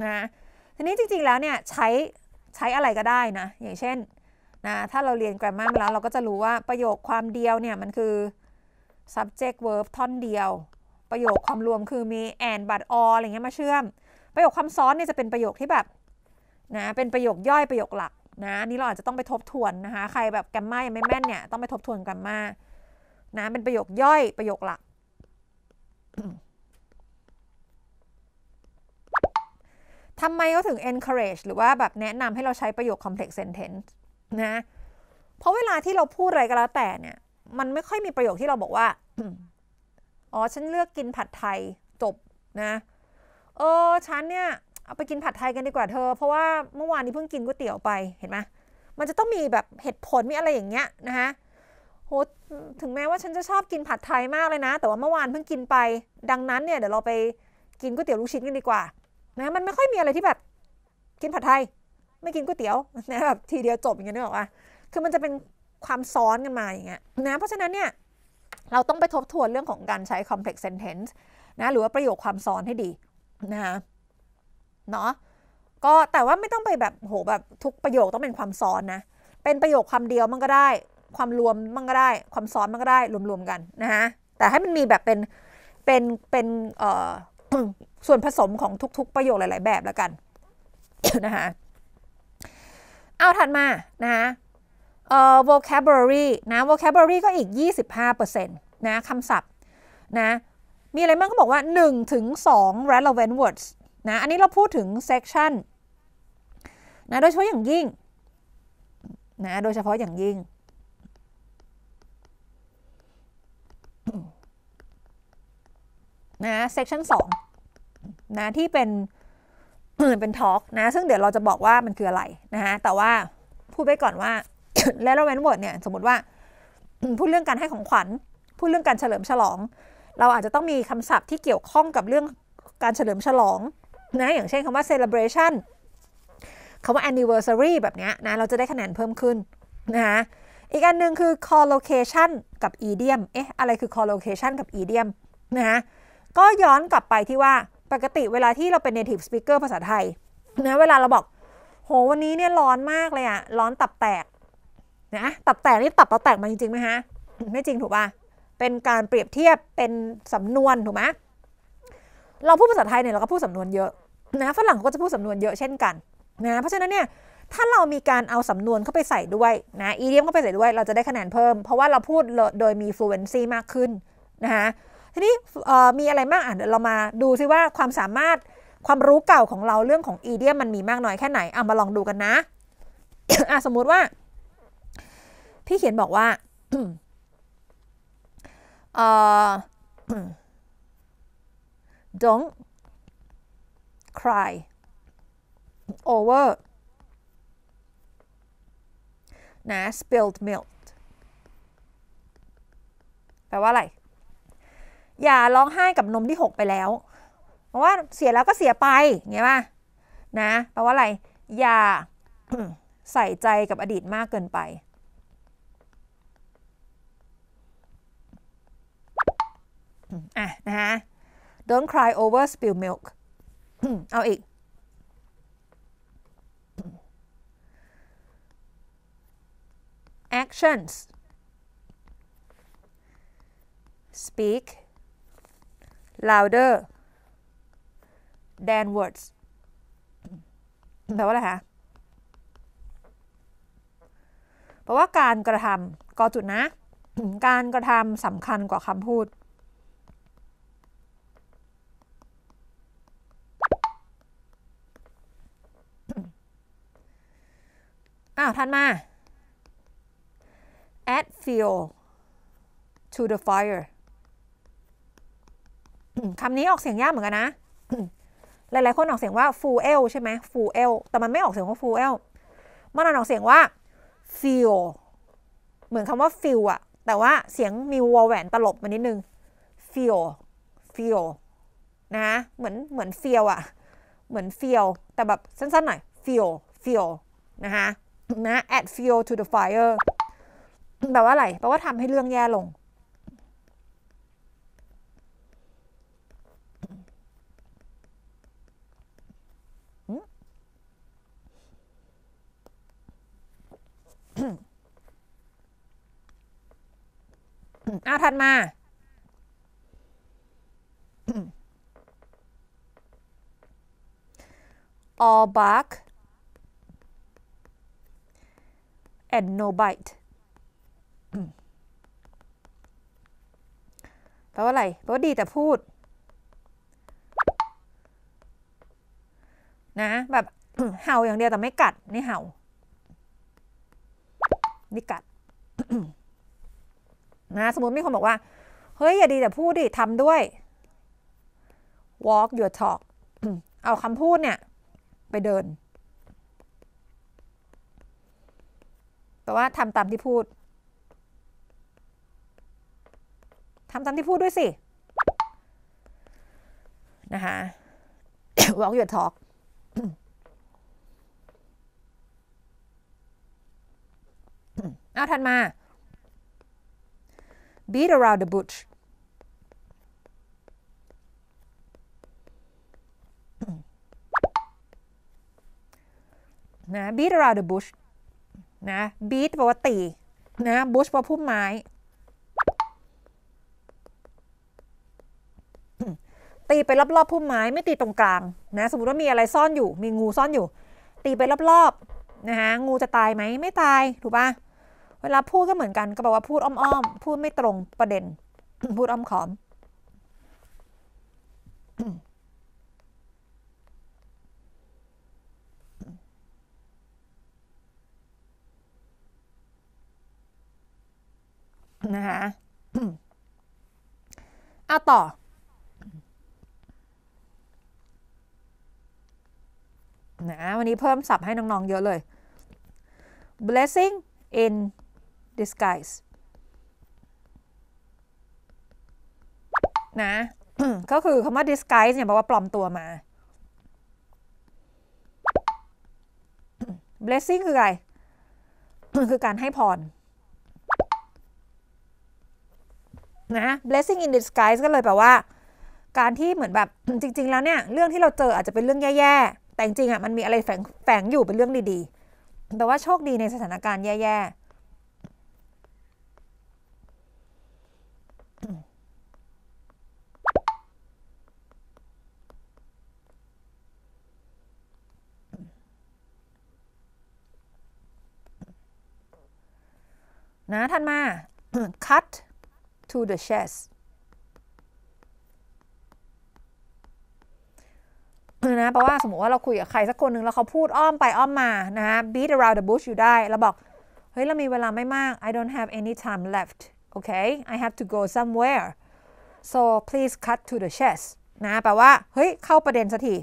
นะทีนี้จริงๆแล้วเนี่ยใช้ใช้อะไรก็ได้นะ อย่างเช่นนะถ้าเราเรียนก r a m มาแล้วเราก็จะรู้ว่าประโยคความเดียวเนี่ยมันคือ subject verb ท่อนเดียว ประโยคความรวมคือมี and but or อะไรเงี้ยมาเชื่อม ประโยคความซ้อนเนี่ยจะเป็นประโยคที่แบบ นะ เป็นประโยคย่อยประโยคหลักนะนี่เราอาจจะต้องไปทบทวนนะคะใครแบบแกรมมายังไม่แม่นเนี่ยต้องไปทบทวนแกรมมานะ เป็นประโยคย่อยประโยคหลัก ทำไมเขาถึง encourage หรือว่าแบบแนะนำให้เราใช้ประโยค complex sentence นะ เพราะเวลาที่เราพูดอะไรก็แล้วแต่เนี่ย มันไม่ค่อยมีประโยคที่เราบอกว่า อ๋อ ฉันเลือกกินผัดไทยจบนะ เออ ฉันเนี่ยเอาไปกินผัดไทยกันดีกว่าเธอ เพราะว่าเมื่อวานนี้เพิ่งกินก๋วยเตี๋ยวไป เห็นไหม มันจะต้องมีแบบเหตุผลมีอะไรอย่างเงี้ยนะคะโห ถึงแม้ว่าฉันจะชอบกินผัดไทยมากเลยนะ แต่ว่าเมื่อวานเพิ่งกินไป ดังนั้นเนี่ยเดี๋ยวเราไปกินก๋วยเตี๋ยวลูกชิ้นกันดีกว่า นะ มันไม่ค่อยมีอะไรที่แบบกินผัดไทยไม่กินก๋วยเตี๋ยวนะแบบทีเดียวจบอย่างเงี้ยนึกออกปะคือมันจะเป็นความซ้อนกันมาอย่างเงี้ยนะ เพราะฉะนั้นเนี่ย เราต้องไปทบทวนเรื่องของการใช้ complex sentence นะ หรือว่าประโยคความซ้อนให้ดีนะเนาะก็แต่ว่าไม่ต้องไปแบบโหแบบทุกประโยคต้องเป็นความซ้อนนะ เป็นประโยคความเดียวมันก็ได้ ความรวมมันก็ได้ ความซ้อนมันก็ได้รวมๆกันนะฮะแต่ให้มันมีแบบเป็นเป็นเป็นเอ่อส่วนผสมของทุก ๆประโยคหลายๆ แบบแล้วกัน นะฮะเอาถัดมานะเอ่อ vocabulary นะ vocabulary ก็อีก 25%นะคำศัพท์นะ มีอะไรบ้างก็บอกว่า1ถึง2 relevant words นะอันนี้เราพูดถึง section นะโดยเฉพาะอย่างยิ่ง นะโดยเฉพาะอย่างยิ่ง นะ section 2 นะที่เป็นเป็นทอล์กนะ ซึ่งเดี๋ยวเราจะบอกว่ามันคืออะไรนะคะแต่ว่าพูดไปก่อนว่าแล้วเราเว้นบทเนี่ยสมมติว่า พูดเรื่องการให้ของขวัญพูดเรื่องการเฉลิมฉลอง เราอาจจะต้องมีคำศัพท์ที่เกี่ยวข้องกับเรื่องการเฉลิมฉลองนะอย่างเช่นคำว่า celebration คำว่า anniversary แบบนี้นะเราจะได้คะแนนเพิ่มขึ้นนะคะอีกอันหนึ่งคือ collocation กับ idiom เอ๊ะอะไรคือ collocation กับ idiom นะคะก็ย้อนกลับไปที่ว่าปกติเวลาที่เราเป็น native speaker ภาษาไทยนะเวลาเราบอกโหวันนี้เนี่ยร้อนมากเลยอะร้อนตับแตกนะตับแตกนี่ตับเราแตกมาจริงๆไหมฮะไม่จริงถูกป่ะเป็นการเปรียบเทียบเป็นสำนวนถูกไหมเราพูดภาษาไทยเนี่ยเราก็พูดสำนวนเยอะนะฝรั่งก็จะพูดสำนวนเยอะเช่นกันนะเพราะฉะนั้นเนี่ยถ้าเรามีการเอาสำนวนเข้าไปใส่ด้วยนะอีเดียมเข้าไปใส่ด้วยเราจะได้คะแนนเพิ่ม เพราะว่าเราพูดโดยมี fluency มากขึ้นนะคะทีนี้มีอะไรบ้างอ่ะเดี๋ยวเรามาดูซิว่าความสามารถความรู้เก่าของเราเรื่องของอีเดียมมันมีมากน้อยแค่ไหนเอามาลองดูกันนะอะสมมุติว่า พี่เขียนบอกว่า เอ่อ don't cry over นะ spilled milk แปลว่าอะไรอย่าร้องไห้กับนมที่หกไปแล้ว เพราะว่าเสียแล้ว ก็เสียไปเงี้ยป่ะนะแปลว่าอะไร อย่า ใส่ใจกับอดีตมากเกินไปอ่ะนะฮะ don't cry over spilled milk เอาอีก actions speak louder than words แปลว่าอะไรคะแปลว่าการกระทำกอจุดนะ การกระทำสำคัญกว่าคำพูด อ้าวท่านมา add fuel to the fire คำนี้ออกเสียงยากเหมือนกันนะ หลายๆ คนออกเสียงว่า fuel ใช่ไหม fuel แต่มันไม่ออกเสียงว่า fuel มันออกเสียงว่า fuel เหมือนคำว่า fuel อะแต่ว่าเสียงมีวอลแหวนตลบมานิดนึง fuel fuel นะ เหมือนเหมือน fuel อะเหมือน fuel แต่แบบสั้นๆ หน่อย fuel fuel นะคะนะ add fuel to the fire แปลว่าอะไร แปลว่าทำให้เรื่องแย่ลงอาะถัดมา all bark and no bite แปลว่า อะไรแปลว่าดีแต่พูด นะ แบบ เห่าอย่างเดียว แต่ไม่กัด นี่ เห่า นี่กัดนะสมมติมีคนบอกว่าเฮ้ยอย่าดีแต่พูดดิทำด้วย walk your talk เอาคำพูดเนี่ย ไปเดินแปลว่าทำตามที่พูดทำตามที่พูดด้วยสิ นะคะ walk your talk เอาทันมา beat around the bush นะ beat around the bush นะ beat แปลว่าตีนะ bush แปลว่าพุ่มไม้ ตีไปรอบๆพุ่มไม้ ไม่ตีตรงกลางนะสมมติว่ามีอะไรซ่อนอยู่ มีงูซ่อนอยู่ ตีไปรอบๆนะฮะงูจะตายไหมไม่ตายถูกปะ่ะเวลาพูดก็เหมือนกันก็แปลว่าพูดอ้อมๆพูดไม่ตรงประเด็น พูดอ้อมขอมนะคะเอาต่อนะวันนี้เพิ่มศัพท์ให้น้อง ๆ เยอะเลย blessing in disguise นะ ก็คือคำว่า disguise เนี่ย แปลว่าปลอมตัวมา blessing คืออะไรคือการให้พรนะ blessing in disguise ก็เลยแปลว่า การที่เหมือนแบบจริงๆ แล้วเนี่ย เรื่องที่เราเจออาจจะเป็นเรื่องแย่ๆ แต่จริงๆอ่ะมันมีอะไรแฝงอยู่เป็นเรื่องดีๆ แปลว่าโชคดีในสถานการณ์แย่ๆนะท่านมา cut to the chest นะเพราะว่าสมมติว่าเราคุยกับใครสักคนหนึ่งแล้วเขาพูดอ้อมไปอ้อมมานะ beat around the bush อยู่ได้เราบอกเฮ้ยเรามีเวลาไม่มาก I don't have any time left okay I have to go somewhere so please cut to the chest นะแปลว่าเฮ้ยเข้าประเด็นสักที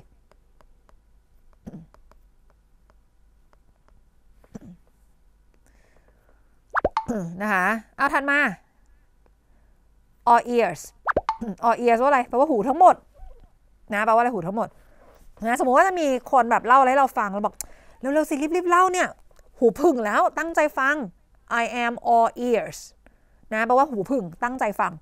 นะคะเอาถัดมา all ears all ears ว่าอะไรแปลว่าหูทั้งหมด นะ แปลว่าอะไรหูทั้งหมด นะ สมมติว่าจะมีคนแบบเล่าอะไรเราฟัง เราบอกเร็ว ๆ สิ รีบ ๆเล่าเนี่ย หูพึ่ง แล้ว ตั้งใจฟัง I am all ears นะแปลว่าหูพึ่ง ตั้งใจฟัง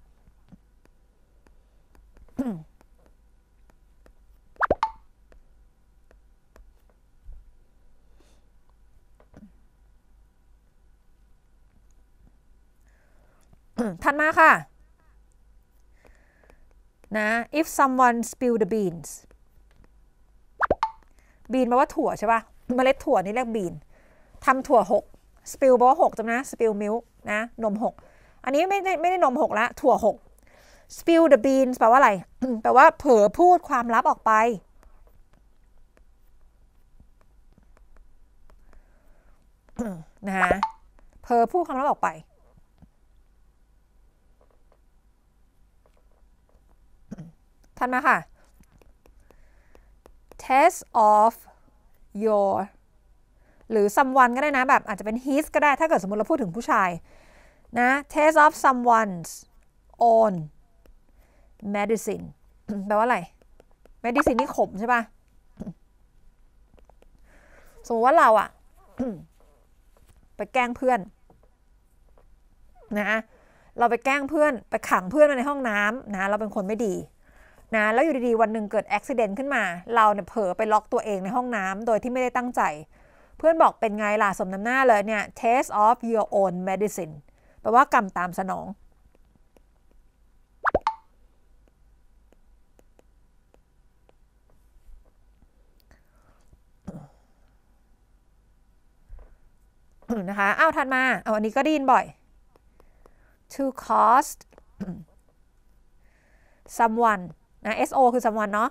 ถัดมาค่ะนะ if someone spill the beans บีนแปลว่าถั่วใช่ปะ่ะเมล็ดถั่วนี่เรียกบีนทำถั่วหก spill แปลว่าหกจำนะ spill milk นะนมหกอันนี้ไม่ได้ไม่ได้นมหกละถั่วหก spill the beans แปลว่าอะไรแปลว่าเผลอพูดความลับออกไปนะฮะเผลอพูดความลับออกไปถัดมาค่ะ test of your หรือ someone ก็ได้นะแบบอาจจะเป็น his ก็ได้ ถ้าเกิดสมมติเราพูดถึงผู้ชายนะ test of someone's own medicine แปลว่าอะไร medicine นี่ขมใช่ปะสมมติว่าเราอะไปแกล้งเพื่อนนะ เราไปแกล้งเพื่อน ไปขังเพื่อนมาในห้องน้ำนะ เราเป็นคนไม่ดีนะแล้วอยู่ดีๆวันหนึ่งเกิดอุบิเหตุขึ้นมา เราเนี่ยเผลอไปล็อกตัวเองในห้องน้ำโดยที่ไม่ได้ตั้งใจ เพื่อนบอกเป็นไงล่ะสมน้ำหน้าเลยเนี่ย taste of your own medicine แปลว่ากรรมตามสนอง นะคะ อ้าวถัดมาเอาอันนี้ก็ดีนบ่อย to cost someone นะ so คือ someone เนาะ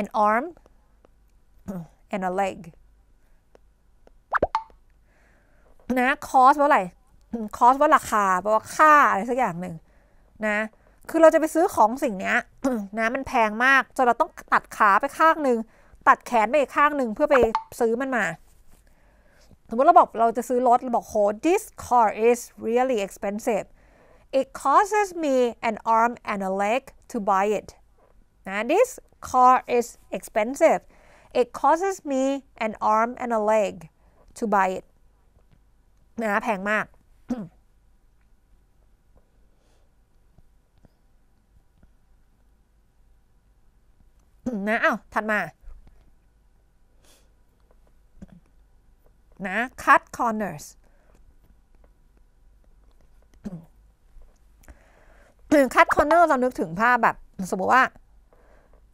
an arm and a leg นะ cost ว่าอะไร cost ว่าราคาแปลว่า ค่า อะไร สักอย่างหนึ่งนะคือเราจะไปซื้อของสิ่งนี้นะมันแพงมาก จนเราต้องตัดขาไปข้างหนึ่ง ตัดแขนไปอีกข้างหนึ่งเพื่อไปซื้อมันมา สมมติเราบอกเราจะซื้อรถ เราบอกโห this car is really expensive it causes me an arm and a leg to buy it. Now this car is expensive. It causes me an arm and a leg to buy it นะแพงมากนะอ้าวถัดมานะ cut corners ถึงคัดคอร์เนอร์เรานึกถึงภาพแบบ สมมติว่า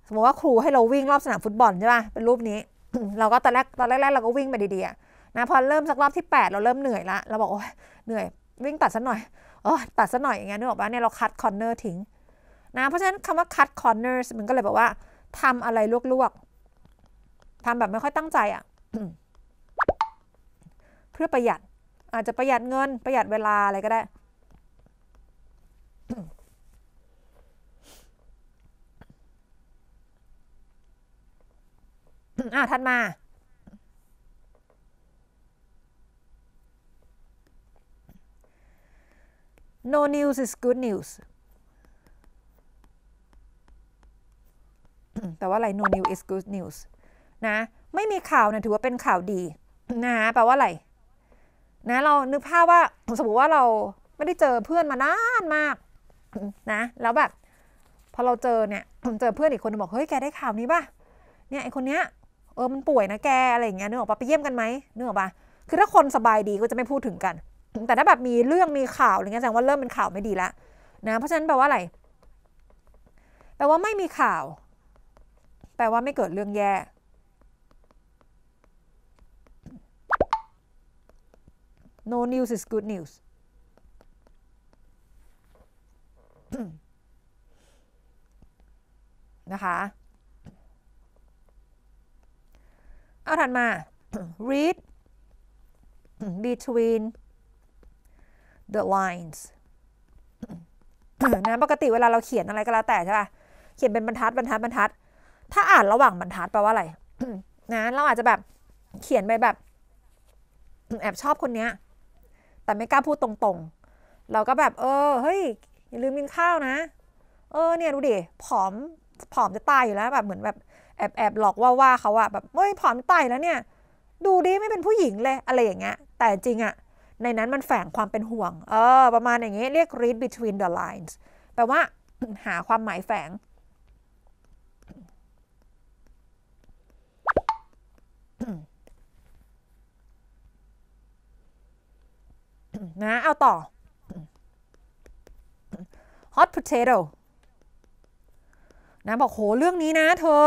สมมติว่าครูให้เราวิ่งรอบสนามฟุตบอลใช่ป่ะเป็นรูปนี้ เราก็ตอนแรกตอนแรกๆเราก็วิ่งไปดีๆนะ พอเริ่มสักรอบที่8เราเริ่มเหนื่อยละเราบอกโอ้ยเหนื่อยวิ่งตัดซะหน่อยโอ้ตัดซะหน่อยอย่างเงี้ยนึกออกป่ะเนี่ยเราคัดคอร์เนอร์ทิ้งนะ เพราะฉะนั้นคำว่าคัดคอนเนอร์มันก็เลยบอกว่า ทำอะไรลวกๆทำแบบไม่ค่อยตั้งใจอะ่ะเพื่อประหยัด อาจจะประหยัดเงินประหยัดเวลาอะไรก็ได้อ้าวถัดมา no news is good news แต่ว่าอะไร no news is good news นะ ไม่มีข่าวเนี่ยถือว่าเป็นข่าวดี นะแปลว่าอะไรนะ เรานึกภาพว่า สมมติว่าเราไม่ได้เจอเพื่อนมานานมาก นะแล้วแบบพอเราเจอเนี่ยเจอเพื่อนอีกคนบอกเฮ้ยแกได้ข่าวนี้ป่ะ เนี่ย ไอคนเนี้ยเออ มันป่วยนะแก อะไรอย่างเงี้ยนึกออกปะไปเยี่ยมกันไหมนึกออกปะคือถ้าคนสบายดีก็จะไม่พูดถึงกัน แต่ถ้าแบบมีเรื่องมีข่าวอะไรเงี้ยแสดงว่าเริ่มเป็นข่าวไม่ดีละนะ เพราะฉะนั้นแปลว่าอะไร แปลว่าไม่มีข่าว แปลว่าไม่เกิดเรื่องแย่ no news is good news นะคะเอาถัดมา read between the lines นะปกติเวลาเราเขียนอะไรก็แล้วแต่ใช่ป่ะ เขียนเป็นบรรทัดบรรทัดบรรทัด ถ้าอ่านระหว่างบรรทัดแปลว่าอะไร นะเราอาจจะแบบเขียนไปแบบ แอบชอบคนเนี้ย แต่ไม่กล้าพูดตรง ๆ เราก็แบบเออเฮ้ยอย่าลืมกินข้าวนะ เออเนี่ยดูดิผอมผอมจะตายอยู่แล้วแบบเหมือนแบบแอบแอบหลอกว่าว่าเขาอะแบบเฮ้ยผอมไตแล้วเนี่ย ดูดิไม่เป็นผู้หญิงเลยอะไรอย่างเงี้ยแต่จริงอะในนั้นมันแฝงความเป็นห่วง เออประมาณอย่างเงี้ยเรียก read between the lines แปลว่าหาความหมายแฝงนะเอาต่อ hot potato นะบอกโหเรื่องนี้นะเธอ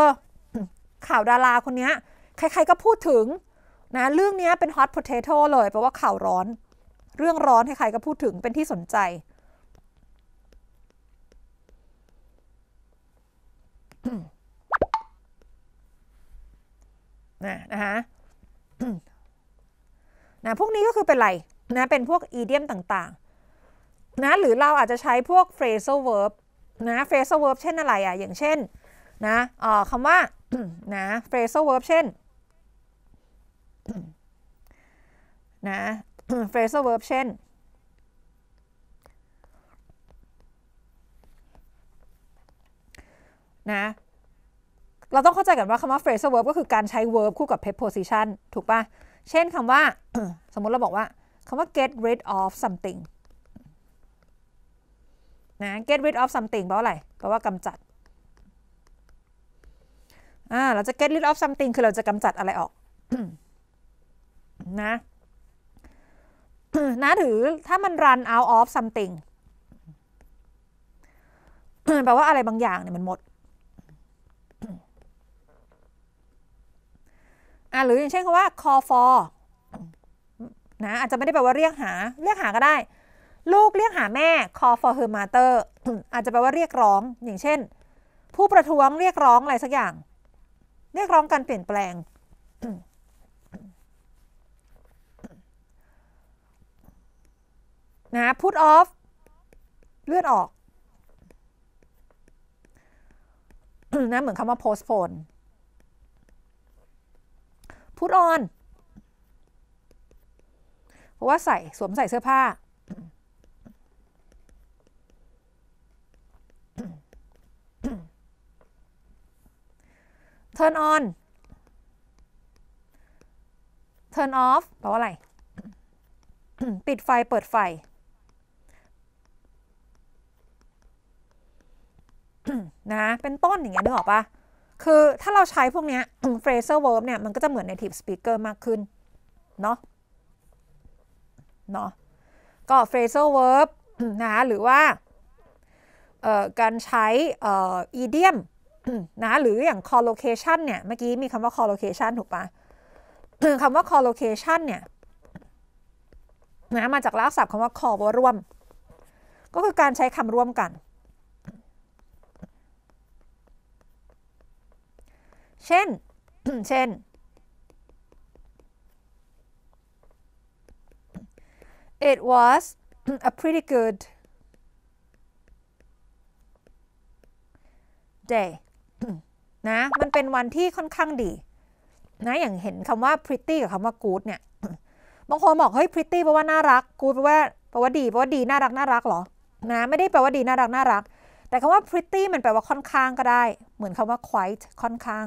ข่าวดาราคนนี้ใคร ๆ ก็พูดถึงนะเรื่องนี้เป็นฮอตพอเทโต้เลย เพราะว่าข่าวร้อน เรื่องร้อนใครๆก็พูดถึงเป็นที่สนใจนะนะฮะนะพวกนี้ก็คือเป็นไร นะ เป็นพวก อีเดียมต่างๆ นะ หรือเราอาจจะใช้พวก phrasal verb นะ phrasal verb เช่นอะไรอ่ะอย่างเช่น นะคำว่านะ phrasal verb เช่น นะ phrasal verb เช่น นะ เราต้องเข้าใจกันว่าคำว่า phrasal verb ก็คือการใช้ verb คู่กับ preposition ถูกปะเช่นคำว่า สมมติเราบอกว่าคำว่า get rid of something นะ get rid of something แปลว่าอะไรแปลว่ากำจัด่าเราจะ get rid of something คือเราจะกำจัดอะไรออกนะนะหรือถ้ามัน run out of something แปลว่าอะไรบางอย่างเนี่ยมันหมดอ่ะหรืออย่างเช่นคำว่า call for นะอาจจะไม่ได้แปลว่าเรียกหา เรียกหาก็ได้ ลูกเรียกหาแม่ call for her mother อาจจะแปลว่าเรียกร้อง อย่างเช่นผู้ประท้วงเรียกร้องอะไรสักอย่างเรียกร้องการเปลี่ยนแปลงนะพุทออฟเลือดออก นะเหมือนคำว่าโพสโฟนพุทออนเพราะว่าใส่สวมใส่เสื้อผ้า turn on turn off แปลว่าอะไร ปิดไฟ เปิดไฟ นะ เป็นต้นอย่างเงี้ยนึกออกปะคือถ้าเราใช้พวกเนี้ย phrasal verb เนี่ยมันก็จะเหมือน native speaker มากขึ้น เนาะเนาะก็ phrasal verb นะหรือว่า การใช้ idiom นะหรืออย่าง collocation เนี่ยเมื่อกี้มีคำว่า collocation ถูกปะคำว่า collocation เนี่ยนะมาจากลักษณะคำว่า call ว่าร่วมก็คือการใช้คำร่วมกัน เช่นเช่น it was a pretty good day นะมันเป็นวันที่ค่อนข้างดี นะอย่างเห็นคำว่า pretty กับคำว่า good เนี่ยบางคนบอกเฮ้ย pretty แปลว่าน่ารัก good แปลว่าแปลว่าดีแปลว่าดีน่ารักน่ารักหรอ นะ ไม่ได้แปลว่าดี น่ารักน่ารัก แต่คำว่า pretty มันแปลว่าค่อนข้างก็ได้ เหมือนคำว่า quite ค่อนข้าง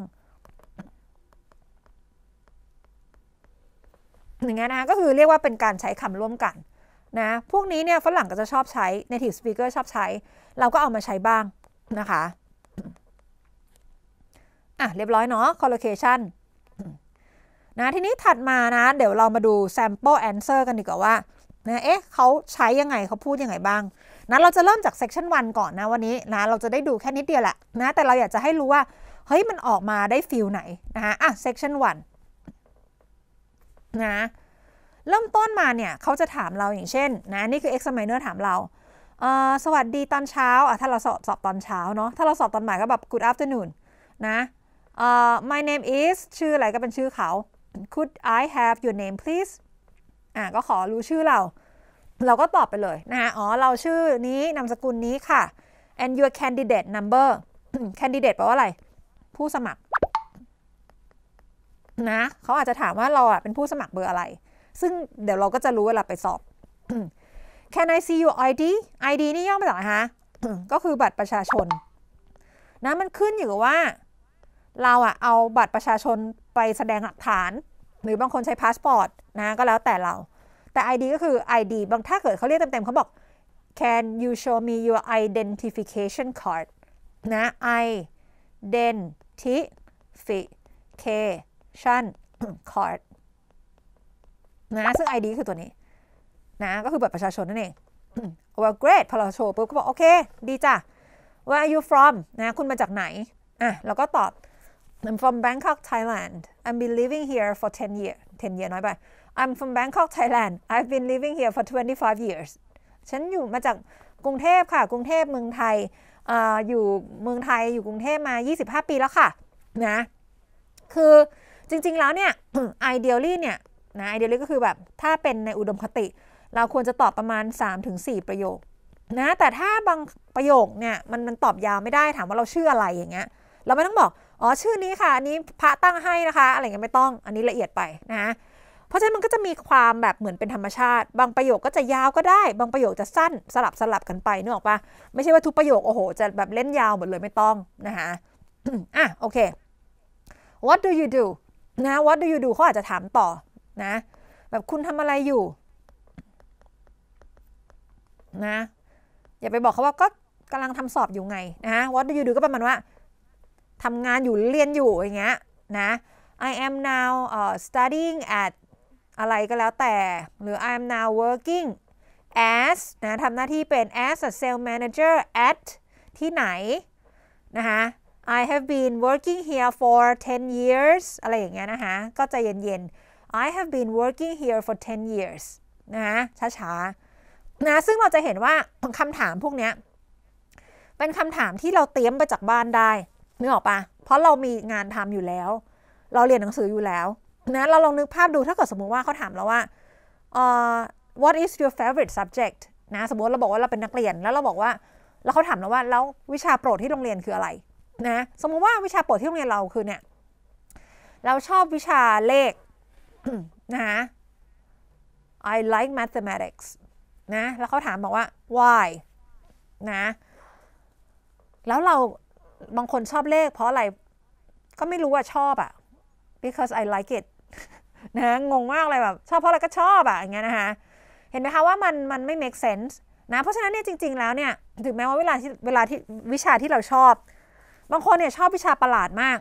อย่างเงี้ยนะะก็คือเรียกว่าเป็นการใช้คำร่วมกัน นะ พวกนี้เนี่ยฝรั่งก็จะชอบใช้ native speaker ชอบใช้ เราก็เอามาใช้บ้างนะคะอ่ะเรียบร้อยเนาะ collocation นะทีนี้ถัดมานะ เดี๋ยวเรามาดู sample answer กันดีกว่าว่านะเอ๊ะเขาใช้ยังไงเขาพูดยังไงบ้างนะเราจะเริ่มจาก section 1ก่อนนะวันนี้นะเราจะได้ดูแค่นิดเดียวแหละนะแต่เราอยากจะให้รู้ว่า เฮ้ย มันออกมาได้ฟิลไหนนะอ่ะ section 1นะเริ่มต้นมาเนี่ยเขาจะถามเราอย่างเช่น นะนี่คือ examiner ถามเราเออสวัสดีตอนเช้าอ่ะถ้าเราสอบสอบตอนเช้าเนาะถ้าเราสอบตอนบ่ายก็แบบ good afternoon นะ uh, my name is ชื่ออะไรก็เป็นชื่อเขา could I have your name please อ่าก็ขอรู้ชื่อเรา เราก็ตอบไปเลยนะคะอ๋อ เราชื่อนี้ นามสกุลนี้ค่ะ and your candidate number candidate แปลว่าอะไร ผู้สมัครนะ เขาอาจจะถามว่าเราอ่ะเป็นผู้สมัครเบอร์อะไร ซึ่งเดี๋ยวเราก็จะรู้เวลาไปสอบ Can I see your ID ID นี่ย่อมาจากอะไรฮะ ก็คือบัตรประชาชนนะ มันขึ้นอยู่กับว่าเราอะเอาบัตรประชาชนไปแสดงหลักฐานหรือบางคนใช้พาสปอร์ตนะก็แล้วแต่เรา แต่ ID ก็คือ ID บางถ้าเกิดเขาเรียกเต็มๆเขาบอก can you show me your identification card นะ identification card นะซึ่ง ID คือตัวนี้ นะก็คือบัตรประชาชนนั่นเอง well great พอเราโชว์ปุ๊บก็บอกโอเค ดีจ้ะ where are you from นะ คุณมาจากไหน อ่ะเราก็ตอบ I'm from Bangkok Thailand I've been living here for 10 years 10 years น้อยไป I'm from Bangkok Thailand I've been living here for 25 years ฉันอยู่มาจากกรุงเทพค่ะกรุงเทพเมืองไทยออยู่เมืองไทยอยู่กรุงเทพมา 25 ปีแล้วค่ะนะคือจริงๆแล้วเนี่ย i d e a l ยเนี่ยนะ i d e a l ยก็คือแบบถ้าเป็นในอุดมคติเราควรจะตอบประมาณ 3-4 ประโยคนะแต่ถ้าบางประโยคเนี่ยมันมันตอบยาวไม่ได้ถามว่าเราชื่ออะไรอย่างเงี้ยเราไม่ต้องบอกอ๋อชื่อนี้ค่ะ อันนี้พระตั้งให้นะคะ อะไรเงี้ยไม่ต้องอันนี้ละเอียดไปนะเพราะฉะนั้นมันก็จะมีความแบบเหมือนเป็นธรรมชาติ บางประโยคก็จะยาวก็ได้ บางประโยคจะสั้นสลับสลับกันไปนึกออกปะไม่ใช่ว่าทุกประโยคโอ้โห จะแบบเล่นยาวหมดเลยไม่ต้องนะคะอ่ะโอเค what do you do นะ what do you do เขาอาจจะถามต่อนะแบบคุณทำอะไรอยู่นะอย่าไปบอกเขาว่าก็กำลังทำสอบอยู่ไงนะ what do you do ก็ประมาณว่าทำงานอยู่เรียนอยู่ อย่างเงี้ยนะ I am now uh, studying at อะไรก็แล้วแต่หรือ I am now working as นะทำหน้าที่เป็น as a sales manager at ที่ไหนนะคะ I have been working here for 10 years อะไรอย่างเงี้ยนะคะก็จะเย็นๆ I have been working here for 10 years นะคะช้าๆนะซึ่งเราจะเห็นว่าคำถามพวกเนี้ย เป็นคำถามที่เราเตรียมไปจากบ้านได้นึกออกปะเพราะเรามีงานทำอยู่แล้ว เราเรียนหนังสืออยู่แล้ว นะ เราลองนึกภาพดู ถ้าเกิดสมมุติว่าเขาถามเราว่า uh, what is your favorite subject นะ สมมติเราบอกว่าเราเป็นนักเรียน แล้วเราบอกว่า แล้วเขาถามเราว่า แล้ววิชาโปรดที่โรงเรียนคืออะไร นะ สมมุติว่าวิชาโปรดที่โรงเรียนเราคือเนี่ย เราชอบวิชาเลข นะะ I like mathematics นะ แล้วเขาถามบอกว่า why นะ แล้วเราบางคนชอบเลขเพราะอะไรก็ไม่รู้ว่าชอบอะ because I like it นะงงมากเลยแบบชอบเพราะอะไรก็ชอบอะอย่างเงี้ยนะคะเห็นไหมคะว่ามันมันไม่ make sense นะเพราะฉะนั้นเนี่ยจริงๆแล้วเนี่ย ถึงแม้ว่าเวลาที่เวลาที่วิชาที่เราชอบ บางคนเนี่ยชอบวิชาประหลาดมาก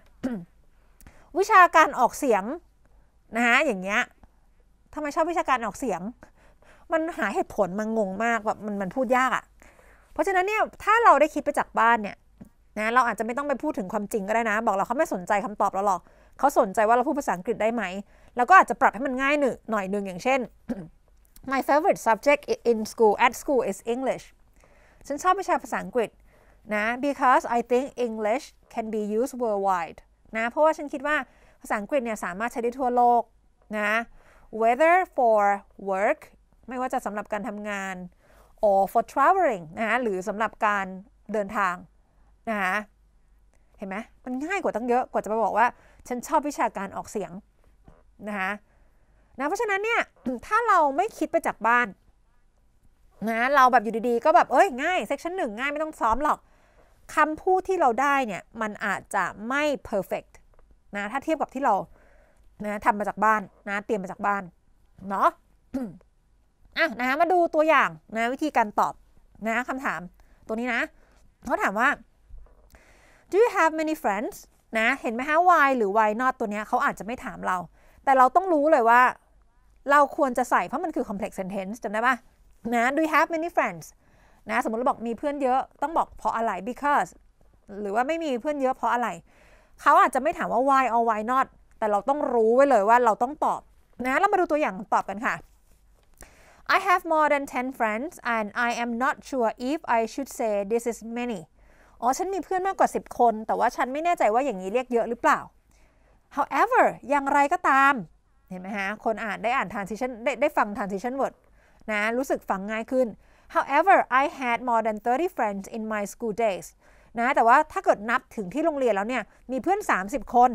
วิชาการออกเสียงนะฮะอย่างเงี้ยทำไมชอบวิชาการออกเสียง มันหาเหตุผลมันงงมากแบบมันมันพูดยากอะ่ะเพราะฉะนั้นเนี่ยถ้าเราได้คิดไปจากบ้านเนี่ยนะเราอาจจะไม่ต้องไปพูดถึงความจริงก็ได้นะ บอกเราเขาไม่สนใจคำตอบเราหรอกเขาสนใจว่าเราพูดภาษาอังกฤษได้ไหมแล้วก็อาจจะปรับให้มันง่ายหนึ่งหน่อยหนึ่งอย่างเช่น my favorite subject in school at school is English ฉันชอบวิชาภาษาอังกฤษนะ because I think English can be used worldwide นะ เพราะว่าฉันคิดว่าภาษาอังกฤษเนี่ยสามารถใช้ได้ทั่วโลกนะ whether for work ไม่ว่าจะสำหรับการทำงาน or for traveling นะ หรือสำหรับการเดินทางนะคะเห็นไหมมันง่ายกว่าตั้งเยอะ กว่าจะไปบอกว่า ฉันชอบวิชาการออกเสียงนะคะนะ เพราะฉะนั้นเนี่ย ถ้าเราไม่คิดไปจากบ้าน นะ เราแบบอยู่ดีๆก็แบบ เอ้ย ง่าย เซกชันหนึ่งง่ายไม่ต้องซ้อมหรอกคำพูดที่เราได้เนี่ย มันอาจจะไม่ perfect นะ ถ้าเทียบกับที่เรา นะทำมาจากบ้าน นะ เตรียมมาจากบ้าน เนาะอ่ะนะ มาดูตัวอย่างนะ วิธีการตอบนะคำถาม ตัวนี้นะ เขาถามว่า do you have many friends นะเห็นไหมฮะ why หรือ why not ตัวเนี้ยเขาอาจจะไม่ถามเรา แต่เราต้องรู้เลยว่า เราควรจะใส่เพราะมันคือ complex sentence จำได้ปะนะ do you have many friends นะสมมติเราบอกมีเพื่อนเยอะต้องบอกเพราะอะไร because หรือว่าไม่มีเพื่อนเยอะเพราะอะไรเขาอาจจะไม่ถามว่า why or why not แต่เราต้องรู้ไว้เลยว่าเราต้องตอบนะเรามาดูตัวอย่างตอบกันค่ะ I have more than 10 friends and I am not sure if I should say this is many อ๋อ ฉันมีเพื่อนมากกว่า 10 คน แต่ว่าฉันไม่แน่ใจว่าอย่างนี้เรียกเยอะหรือเปล่า however อย่างไรก็ตามเห็นไหมฮะคนอ่านได้อ่าน transition ได้ได้ฟัง transition word นะรู้สึกฟังง่ายขึ้น however I had more than 30 friends in my school days นะแต่ว่าถ้าเกิดนับถึงที่โรงเรียนแล้วเนี่ยมีเพื่อน 30 คน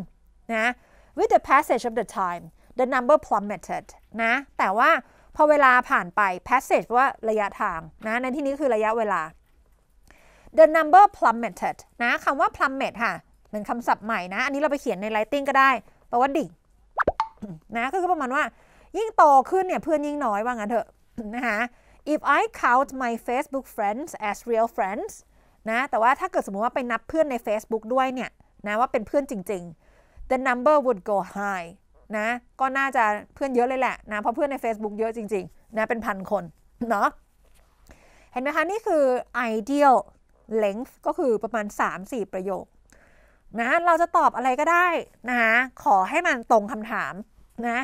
นะ with the passage of the time the number plummeted นะแต่ว่าพอเวลาผ่านไป passage ว่าระยะทางนะในที่นี้คือระยะเวลา the number plummeted นะคำว่า plummet ค่ะ เป็นคำศัพท์ใหม่นะ อันนี้เราไปเขียนใน Lighting ก็ได้ แปลว่าดิ่ง นะก็คือประมาณว่า ยิ่งโตขึ้นเนี่ยเพื่อนยิ่งน้อยว่างั้นเถอะ นะคะ if I count my Facebook friends as real friends นะ แต่ว่าถ้าเกิดสมมติว่าไปนับเพื่อนใน Facebook ด้วยเนี่ย นะว่าเป็นเพื่อนจริง ๆ the number would go high นะ ก็น่าจะเพื่อนเยอะเลยแหละนะ เพราะเพื่อนใน Facebook เยอะจริงๆ นะ เป็นพันคน เนาะ เห็นไหมคะนี่คือ ideal length ก็คือประมาณ 3-4 ประโยคนะ เราจะตอบอะไรก็ได้นะคะ ขอให้มันตรงคำถามนะ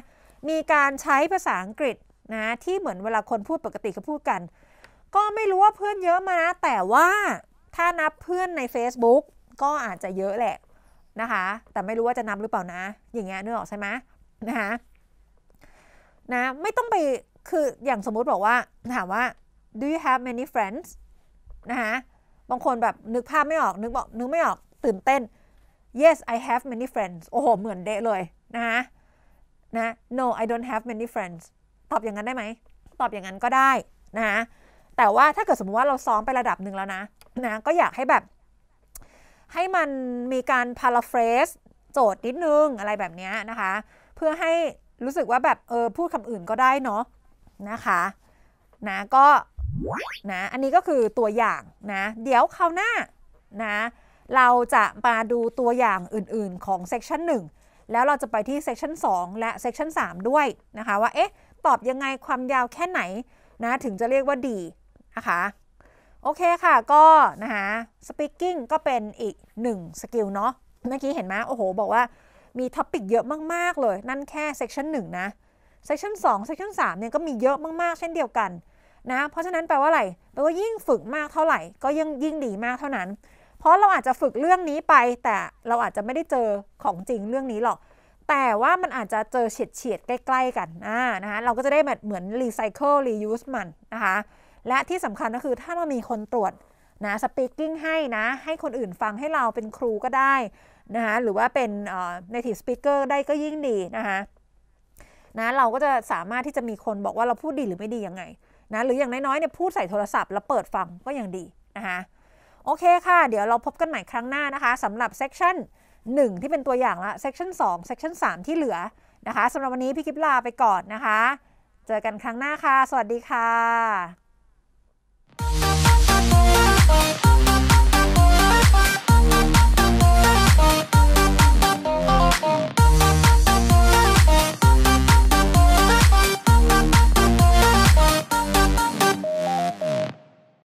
มีการใช้ภาษาอังกฤษนะ ที่เหมือนเวลาคนพูดปกติเขาพูดกัน ก็ไม่รู้ว่าเพื่อนเยอะมานะ แต่ว่าถ้านับเพื่อนใน Facebook ก็อาจจะเยอะแหละนะคะ แต่ไม่รู้ว่าจะนับหรือเปล่านะ อย่างเงี้ยนึกออกใช่ไหมนะคะ นะไม่ต้องไป คืออย่างสมมุติบอกว่าถามว่า do you have many friends นะคะบางคนแบบ นึกภาพไม่ออกนึกบอก นึกไม่ออกตื่นเต้น yes I have many friends โอ้โห เหมือนเดะเลยนะคะนะ no I don't have many friends ตอบอย่างนั้นได้ไหม ตอบอย่างนั้นก็ได้นะะแต่ว่าถ้าเกิดสมมติว่าเราซ้อมไประดับหนึ่งแล้วนะนะ ก็อยากให้แบบ ให้มันมีการ paraphrase โจทย์นิดนึง อะไรแบบนี้นะคะ เพื่อให้รู้สึกว่าแบบ เออ พูดคำอื่นก็ได้เนาะนะคะนะก็นะอันนี้ก็คือตัวอย่างนะเดี๋ยวคราวหน้านะเราจะมาดูตัวอย่างอื่นๆของเซกชัน1แล้วเราจะไปที่เซกชัน2และเซกชัน3ด้วยนะคะว่าเอ๊ะตอบยังไงความยาวแค่ไหนนะถึงจะเรียกว่าดีนะคะ โอเคค่ะก็นะคะสปีกิ้งก็เป็นอีกหนึ่งสกิลเนาะเมื่อกี้เห็นไหมโอ้โหบอกว่ามีท็อปิกเยอะมากๆ เลยนั่นแค่เซกชันหนึ่งนะเซกชันสองเซกชันสามเนี่ยก็มีเยอะมากๆ เช่นเดียวกันนะเพราะฉะนั้นแปลว่าอะไร แปลว่ายิ่งฝึกมากเท่าไหร่ก็ยิ่งยิ่งดีมากเท่านั้น เพราะเราอาจจะฝึกเรื่องนี้ไป แต่เราอาจจะไม่ได้เจอของจริงเรื่องนี้หรอก แต่ว่ามันอาจจะเจอเฉียดเฉียดใกล้ๆกันนะนะคะเราก็จะได้แบบเหมือนรีไซเคิลรียูสมันนะคะ และที่สำคัญก็คือถ้าเรามีคนตรวจนะสปีกิ้งให้นะให้คนอื่นฟังให้เราเป็นครูก็ได้นะคะหรือว่าเป็นเอ่อ n ส t i v e speaker ได้ก็ยิ่งดีนะคะนะเราก็จะสามารถที่จะมีคนบอกว่าเราพูดดีหรือไม่ดียังไงนะหรืออย่างน้อยๆเนี่ยพูดใส่โทรศัพท์แล้วเปิดฟังก็ยังดีนะคะโอเคค่ะ เดี๋ยวเราพบกันใหม่ครั้งหน้านะคะสำหรับเซ c t ั o n 1ที่เป็นตัวอย่างละเซกชั o n 2ซ e กชั o n 3ที่เหลือนะคะสำหรับวันนี้พี่กิฟลาไปก่อนนะคะ เจอกันครั้งหน้าค่ะ สวัสดีค่ะ